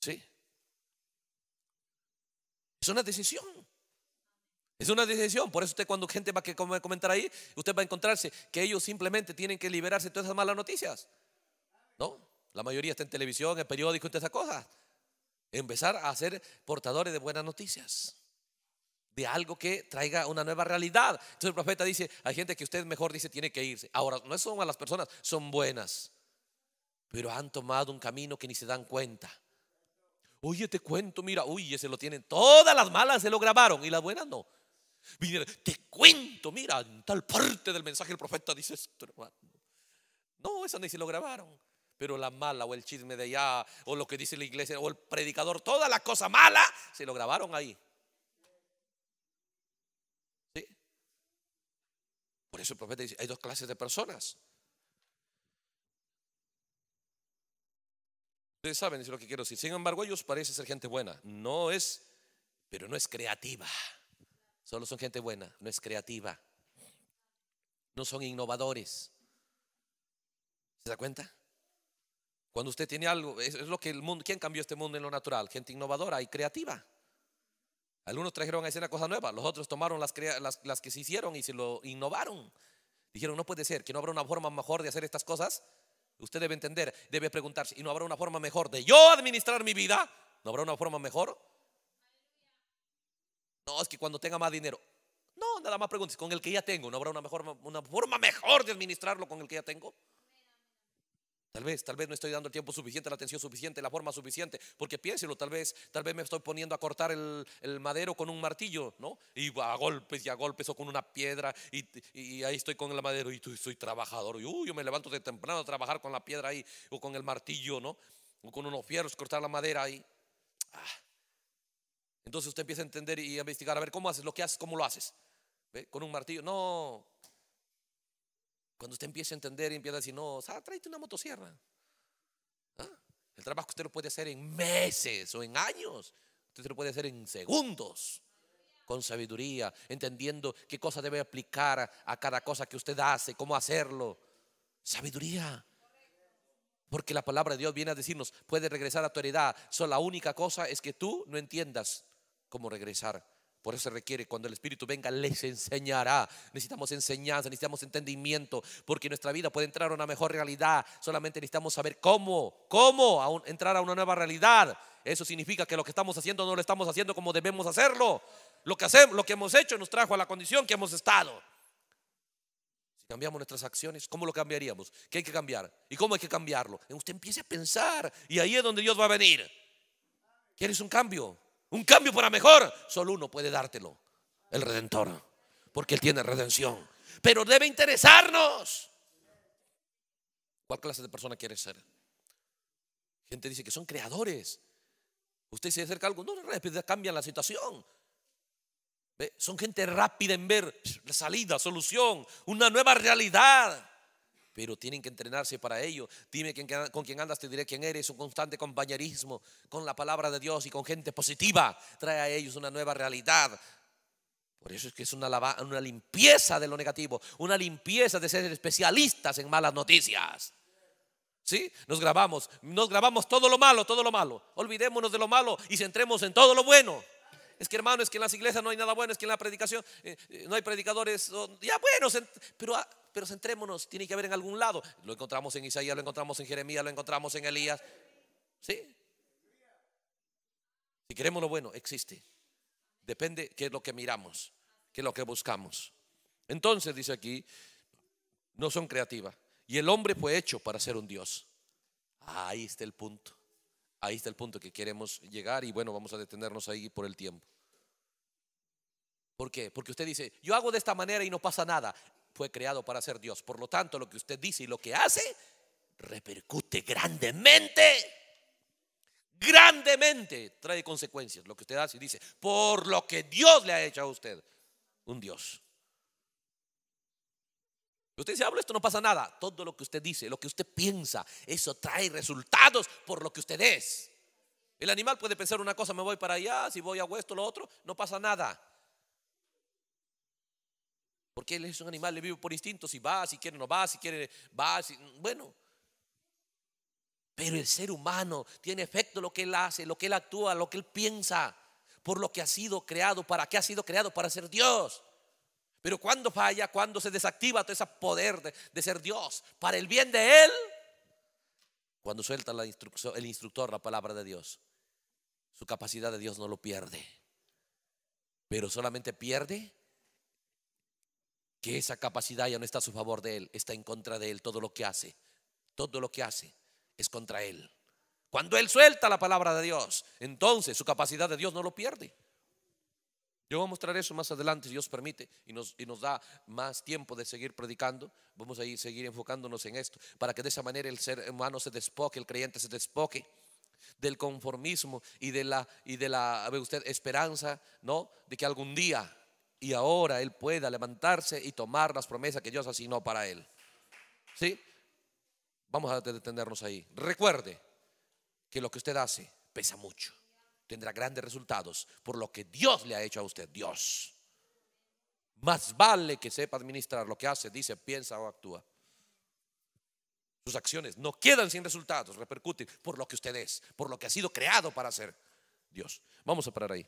¿Sí? Es una decisión. Es una decisión. Por eso usted cuando gente va a comentar ahí, usted va a encontrarse que ellos simplemente tienen que liberarse de todas esas malas noticias. ¿No? La mayoría está en televisión, en periódico y todas esas cosas. Empezar a ser portadores de buenas noticias. De algo que traiga una nueva realidad. Entonces el profeta dice, hay gente que usted mejor dice tiene que irse. Ahora, no son las personas, son buenas. Pero han tomado un camino que ni se dan cuenta. Oye, te cuento, mira, oye se lo tienen. Todas las malas se lo grabaron y las buenas no te cuento, mira, en tal parte del mensaje el profeta dice esto, No, eso ni se lo grabaron. Pero la mala o el chisme de allá, o lo que dice la iglesia, o el predicador, toda la cosa mala, se lo grabaron ahí. ¿Sí? Por eso el profeta dice, hay dos clases de personas. Ustedes saben, es lo que quiero decir. Sin embargo, ellos parecen ser gente buena. No es, pero no es creativa. Solo son gente buena, no es creativa. No son innovadores. ¿Se da cuenta? Cuando usted tiene algo, es, lo que el mundo, ¿quién cambió este mundo en lo natural? Gente innovadora y creativa. Algunos trajeron a escena cosas nuevas, los otros tomaron las, las, que se hicieron y se lo innovaron. Dijeron, no puede ser, que no habrá una forma mejor de hacer estas cosas. Usted debe entender, debe preguntarse, ¿y no habrá una forma mejor de yo administrar mi vida? ¿No habrá una forma mejor? No, es que cuando tenga más dinero. No, nada más preguntes, con el que ya tengo, ¿no habrá una, mejor, una forma mejor de administrarlo con el que ya tengo? Tal vez, tal vez no estoy dando el tiempo suficiente, la atención suficiente, la forma suficiente, porque piénselo, tal vez, tal vez me estoy poniendo a cortar el, madero con un martillo, ¿no? Y a golpes y a golpes o con una piedra y, ahí estoy con el madero y soy trabajador. Y, yo me levanto de temprano a trabajar con la piedra ahí o con el martillo, ¿no? O con unos fierros cortar la madera ahí. Ah, entonces usted empieza a entender y a investigar, a ver cómo haces, lo que haces, cómo lo haces. Con un martillo, no. Cuando usted empieza a entender y empieza a decir, no, o tráete una motosierra. ¿Ah? El trabajo usted lo puede hacer en meses o en años, usted lo puede hacer en segundos con sabiduría, entendiendo qué cosa debe aplicar a, cada cosa que usted hace, cómo hacerlo. Sabiduría. Porque la palabra de Dios viene a decirnos, puede regresar a tu heredad. Solo la única cosa es que tú no entiendas cómo regresar. Por eso se requiere, cuando el Espíritu venga, les enseñará. Necesitamos enseñanza, necesitamos entendimiento, porque nuestra vida puede entrar a una mejor realidad. Solamente necesitamos saber cómo, cómo entrar a una nueva realidad. Eso significa que lo que estamos haciendo no lo estamos haciendo como debemos hacerlo. Lo que, hacemos, lo que hemos hecho nos trajo a la condición que hemos estado. Si cambiamos nuestras acciones, ¿cómo lo cambiaríamos? ¿Qué hay que cambiar? ¿Y cómo hay que cambiarlo? Usted empiece a pensar y ahí es donde Dios va a venir. ¿Quieres un cambio? un cambio para mejor, solo uno puede dártelo, el Redentor, porque Él tiene redención. Pero debe interesarnos. ¿Cuál clase de persona quiere ser? Gente dice que son creadores. Usted se acerca algo, no, rápido, pues cambian la situación. Son gente rápida en ver la salida, solución, una nueva realidad pero tienen que entrenarse para ello. Dime con quién andas, te diré quién eres. Un constante compañerismo con la palabra de Dios y con gente positiva trae a ellos una nueva realidad. Por eso es que es una, limpieza de lo negativo, una limpieza de ser especialistas en malas noticias. ¿Sí? Nos grabamos, nos grabamos todo lo malo, todo lo malo. Olvidémonos de lo malo y centremos en todo lo bueno. Es que hermano, es que en las iglesias no hay nada bueno, es que en la predicación eh, eh, no hay predicadores, ya buenos, pero ah, pero centrémonos, tiene que haber en algún lado. Lo encontramos en Isaías, lo encontramos en Jeremías, lo encontramos en Elías. ¿Sí? Si queremos lo bueno, existe. Depende qué es lo que miramos, qué es lo que buscamos. Entonces, dice aquí, no son creativas. Y el hombre fue hecho para ser un Dios. Ahí está el punto. Ahí está el punto que queremos llegar y bueno, vamos a detenernos ahí por el tiempo. ¿Por qué? Porque usted dice, yo hago de esta manera y no pasa nada fue creado para ser Dios. Por lo tanto, lo que usted dice y lo que hace repercute grandemente. Grandemente trae consecuencias lo que usted hace y dice, por lo que Dios le ha hecho a usted, un Dios. Usted dice, hablo, esto no pasa nada. Todo lo que usted dice, lo que usted piensa, eso trae resultados por lo que usted es. El animal puede pensar una cosa, me voy para allá, si voy a esto, lo otro, no pasa nada. Porque él es un animal, le vive por instinto, si va, si quiere no va, si quiere va, bueno. Pero el ser humano tiene efecto lo que él hace, lo que él actúa, lo que él piensa, por lo que ha sido creado, para qué ha sido creado, para ser Dios. Pero cuando falla, cuando se desactiva todo ese poder de, ser Dios, para el bien de él, cuando suelta el instructor la palabra de Dios, su capacidad de Dios no lo pierde, pero solamente pierde que esa capacidad ya no está a su favor de él, está en contra de él todo lo que hace. Todo lo que hace es contra él. Cuando él suelta la palabra de Dios, entonces su capacidad de Dios no lo pierde. Yo voy a mostrar eso más adelante, si Dios permite, y nos, y nos da más tiempo de seguir predicando. Vamos a ir, seguir enfocándonos en esto, para que de esa manera el ser humano se despoque, el creyente se despoque del conformismo y de la, y de la usted, esperanza, ¿no? De que algún día y ahora él pueda levantarse y tomar las promesas que Dios asignó para él. ¿Sí? Vamos a detenernos ahí. Recuerde que lo que usted hace pesa mucho. Tendrá grandes resultados por lo que Dios le ha hecho a usted. Dios. Más vale que sepa administrar lo que hace, dice, piensa o actúa. Sus acciones no quedan sin resultados, repercuten por lo que usted es, por lo que ha sido creado para ser Dios. Vamos a parar ahí.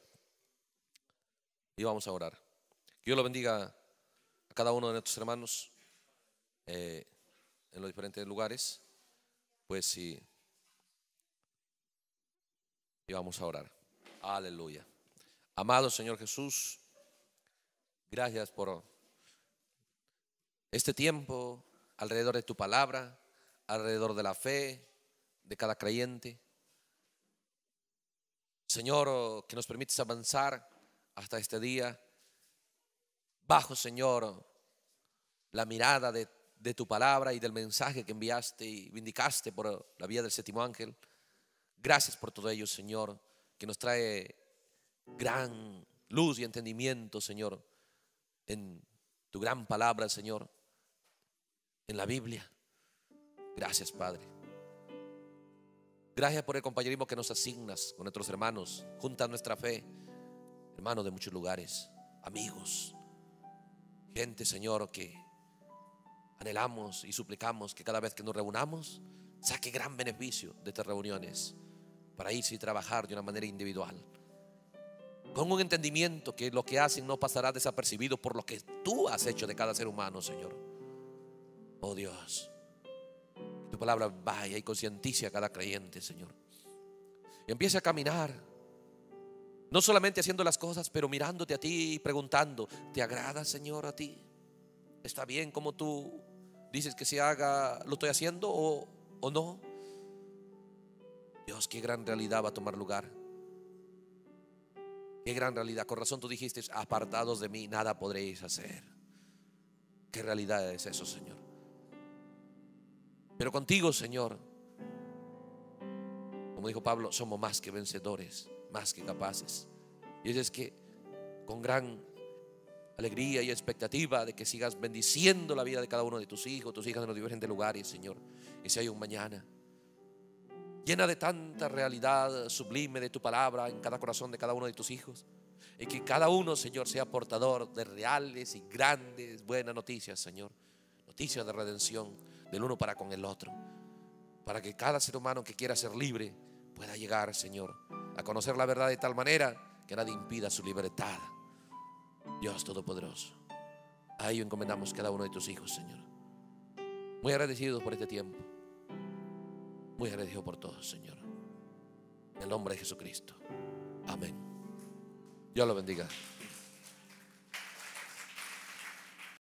Y vamos a orar. Dios lo bendiga a cada uno de nuestros hermanos eh, en los diferentes lugares. Pues sí. Y vamos a orar. Aleluya. Amado Señor Jesús, gracias por este tiempo alrededor de tu palabra, alrededor de la fe de cada creyente. Señor, que nos permites avanzar hasta este día bajo, Señor, la mirada de, tu palabra y del mensaje que enviaste y vindicaste por la vía del séptimo ángel. Gracias por todo ello, Señor, que nos trae gran luz y entendimiento, Señor, en tu gran palabra, Señor, en la Biblia. Gracias, Padre. Gracias por el compañerismo que nos asignas con nuestros hermanos. Junta nuestra fe, hermanos de muchos lugares, amigos. Señor, que anhelamos y suplicamos que cada vez que nos reunamos, saque gran beneficio de estas reuniones para irse y trabajar de una manera individual. Con un entendimiento que lo que hacen no pasará desapercibido por lo que tú has hecho de cada ser humano, Señor. Oh Dios, tu palabra vaya y concientice a cada creyente, Señor. Y empiece a caminar no solamente haciendo las cosas, pero mirándote a ti y preguntando, ¿te agrada Señor a ti? ¿Está bien como tú dices que se haga, lo estoy haciendo o, o no? Dios, qué gran realidad va a tomar lugar. Qué gran realidad. Con razón tú dijiste, apartados de mí, nada podréis hacer. ¿Qué realidad es eso, Señor? Pero contigo, Señor, como dijo Pablo, somos más que vencedores más que capaces. Y es que con gran alegría y expectativa de que sigas bendiciendo la vida de cada uno de tus hijos, tus hijas en los diferentes lugares, Señor. Y si hay un mañana, llena de tanta realidad sublime de tu palabra en cada corazón de cada uno de tus hijos. Y que cada uno, Señor, sea portador de reales y grandes buenas noticias, Señor. Noticias de redención del uno para con el otro. Para que cada ser humano que quiera ser libre pueda llegar, Señor, a conocer la verdad de tal manera que nadie impida su libertad. Dios Todopoderoso, a ello encomendamos cada uno de tus hijos, Señor. Muy agradecidos por este tiempo. Muy agradecido por todo, Señor. En el nombre de Jesucristo. Amén. Dios lo bendiga.